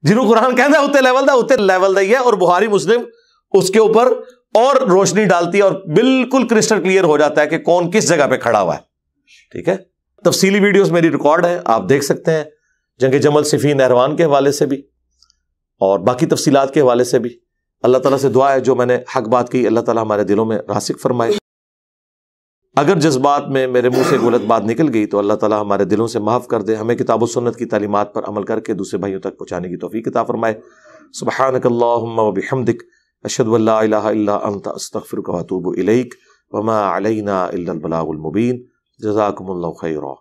[SPEAKER 1] ਜਿਹਨੂੰ कुरान ਕਹਿੰਦਾ ਉੱਤੇ ਲੈਵਲ ਦਾ ਉੱਤੇ ਲੈਵਲ ਦਾ ही है और बुहारी मुस्लिम उसके ऊपर और रोशनी डालती है और बिल्कुल क्रिस्टल क्लियर हो जाता है कि कौन किस जगह पे खड़ा हुआ है ठीक है तफसीली वीडियोस मेरी रिकॉर्ड है आप देख सकते हैं जंग जमल सिफी नहरवान के हवाले से भी और बाकी तफसीलात के हवाले से भी अल्लाह ताला से दुआ है जो मैंने हक बात की अल्लाह ताला हमारे दिलों में रासिक फरमाए अगर जज्बात में मेरे मुंह से गलत बात निकल गई तो अल्लाह ताला हमारे दिलों से माफ़ कर दे हमें किताब सुन्नत की तालीमत पर अमल करके दूसरे भाइयों तक पहुँचाने की तोफ़ी किताब फरमाए सुबहानकल्लाबिहमदिक अशदल्लात अस्तफ़िर वमा अलैना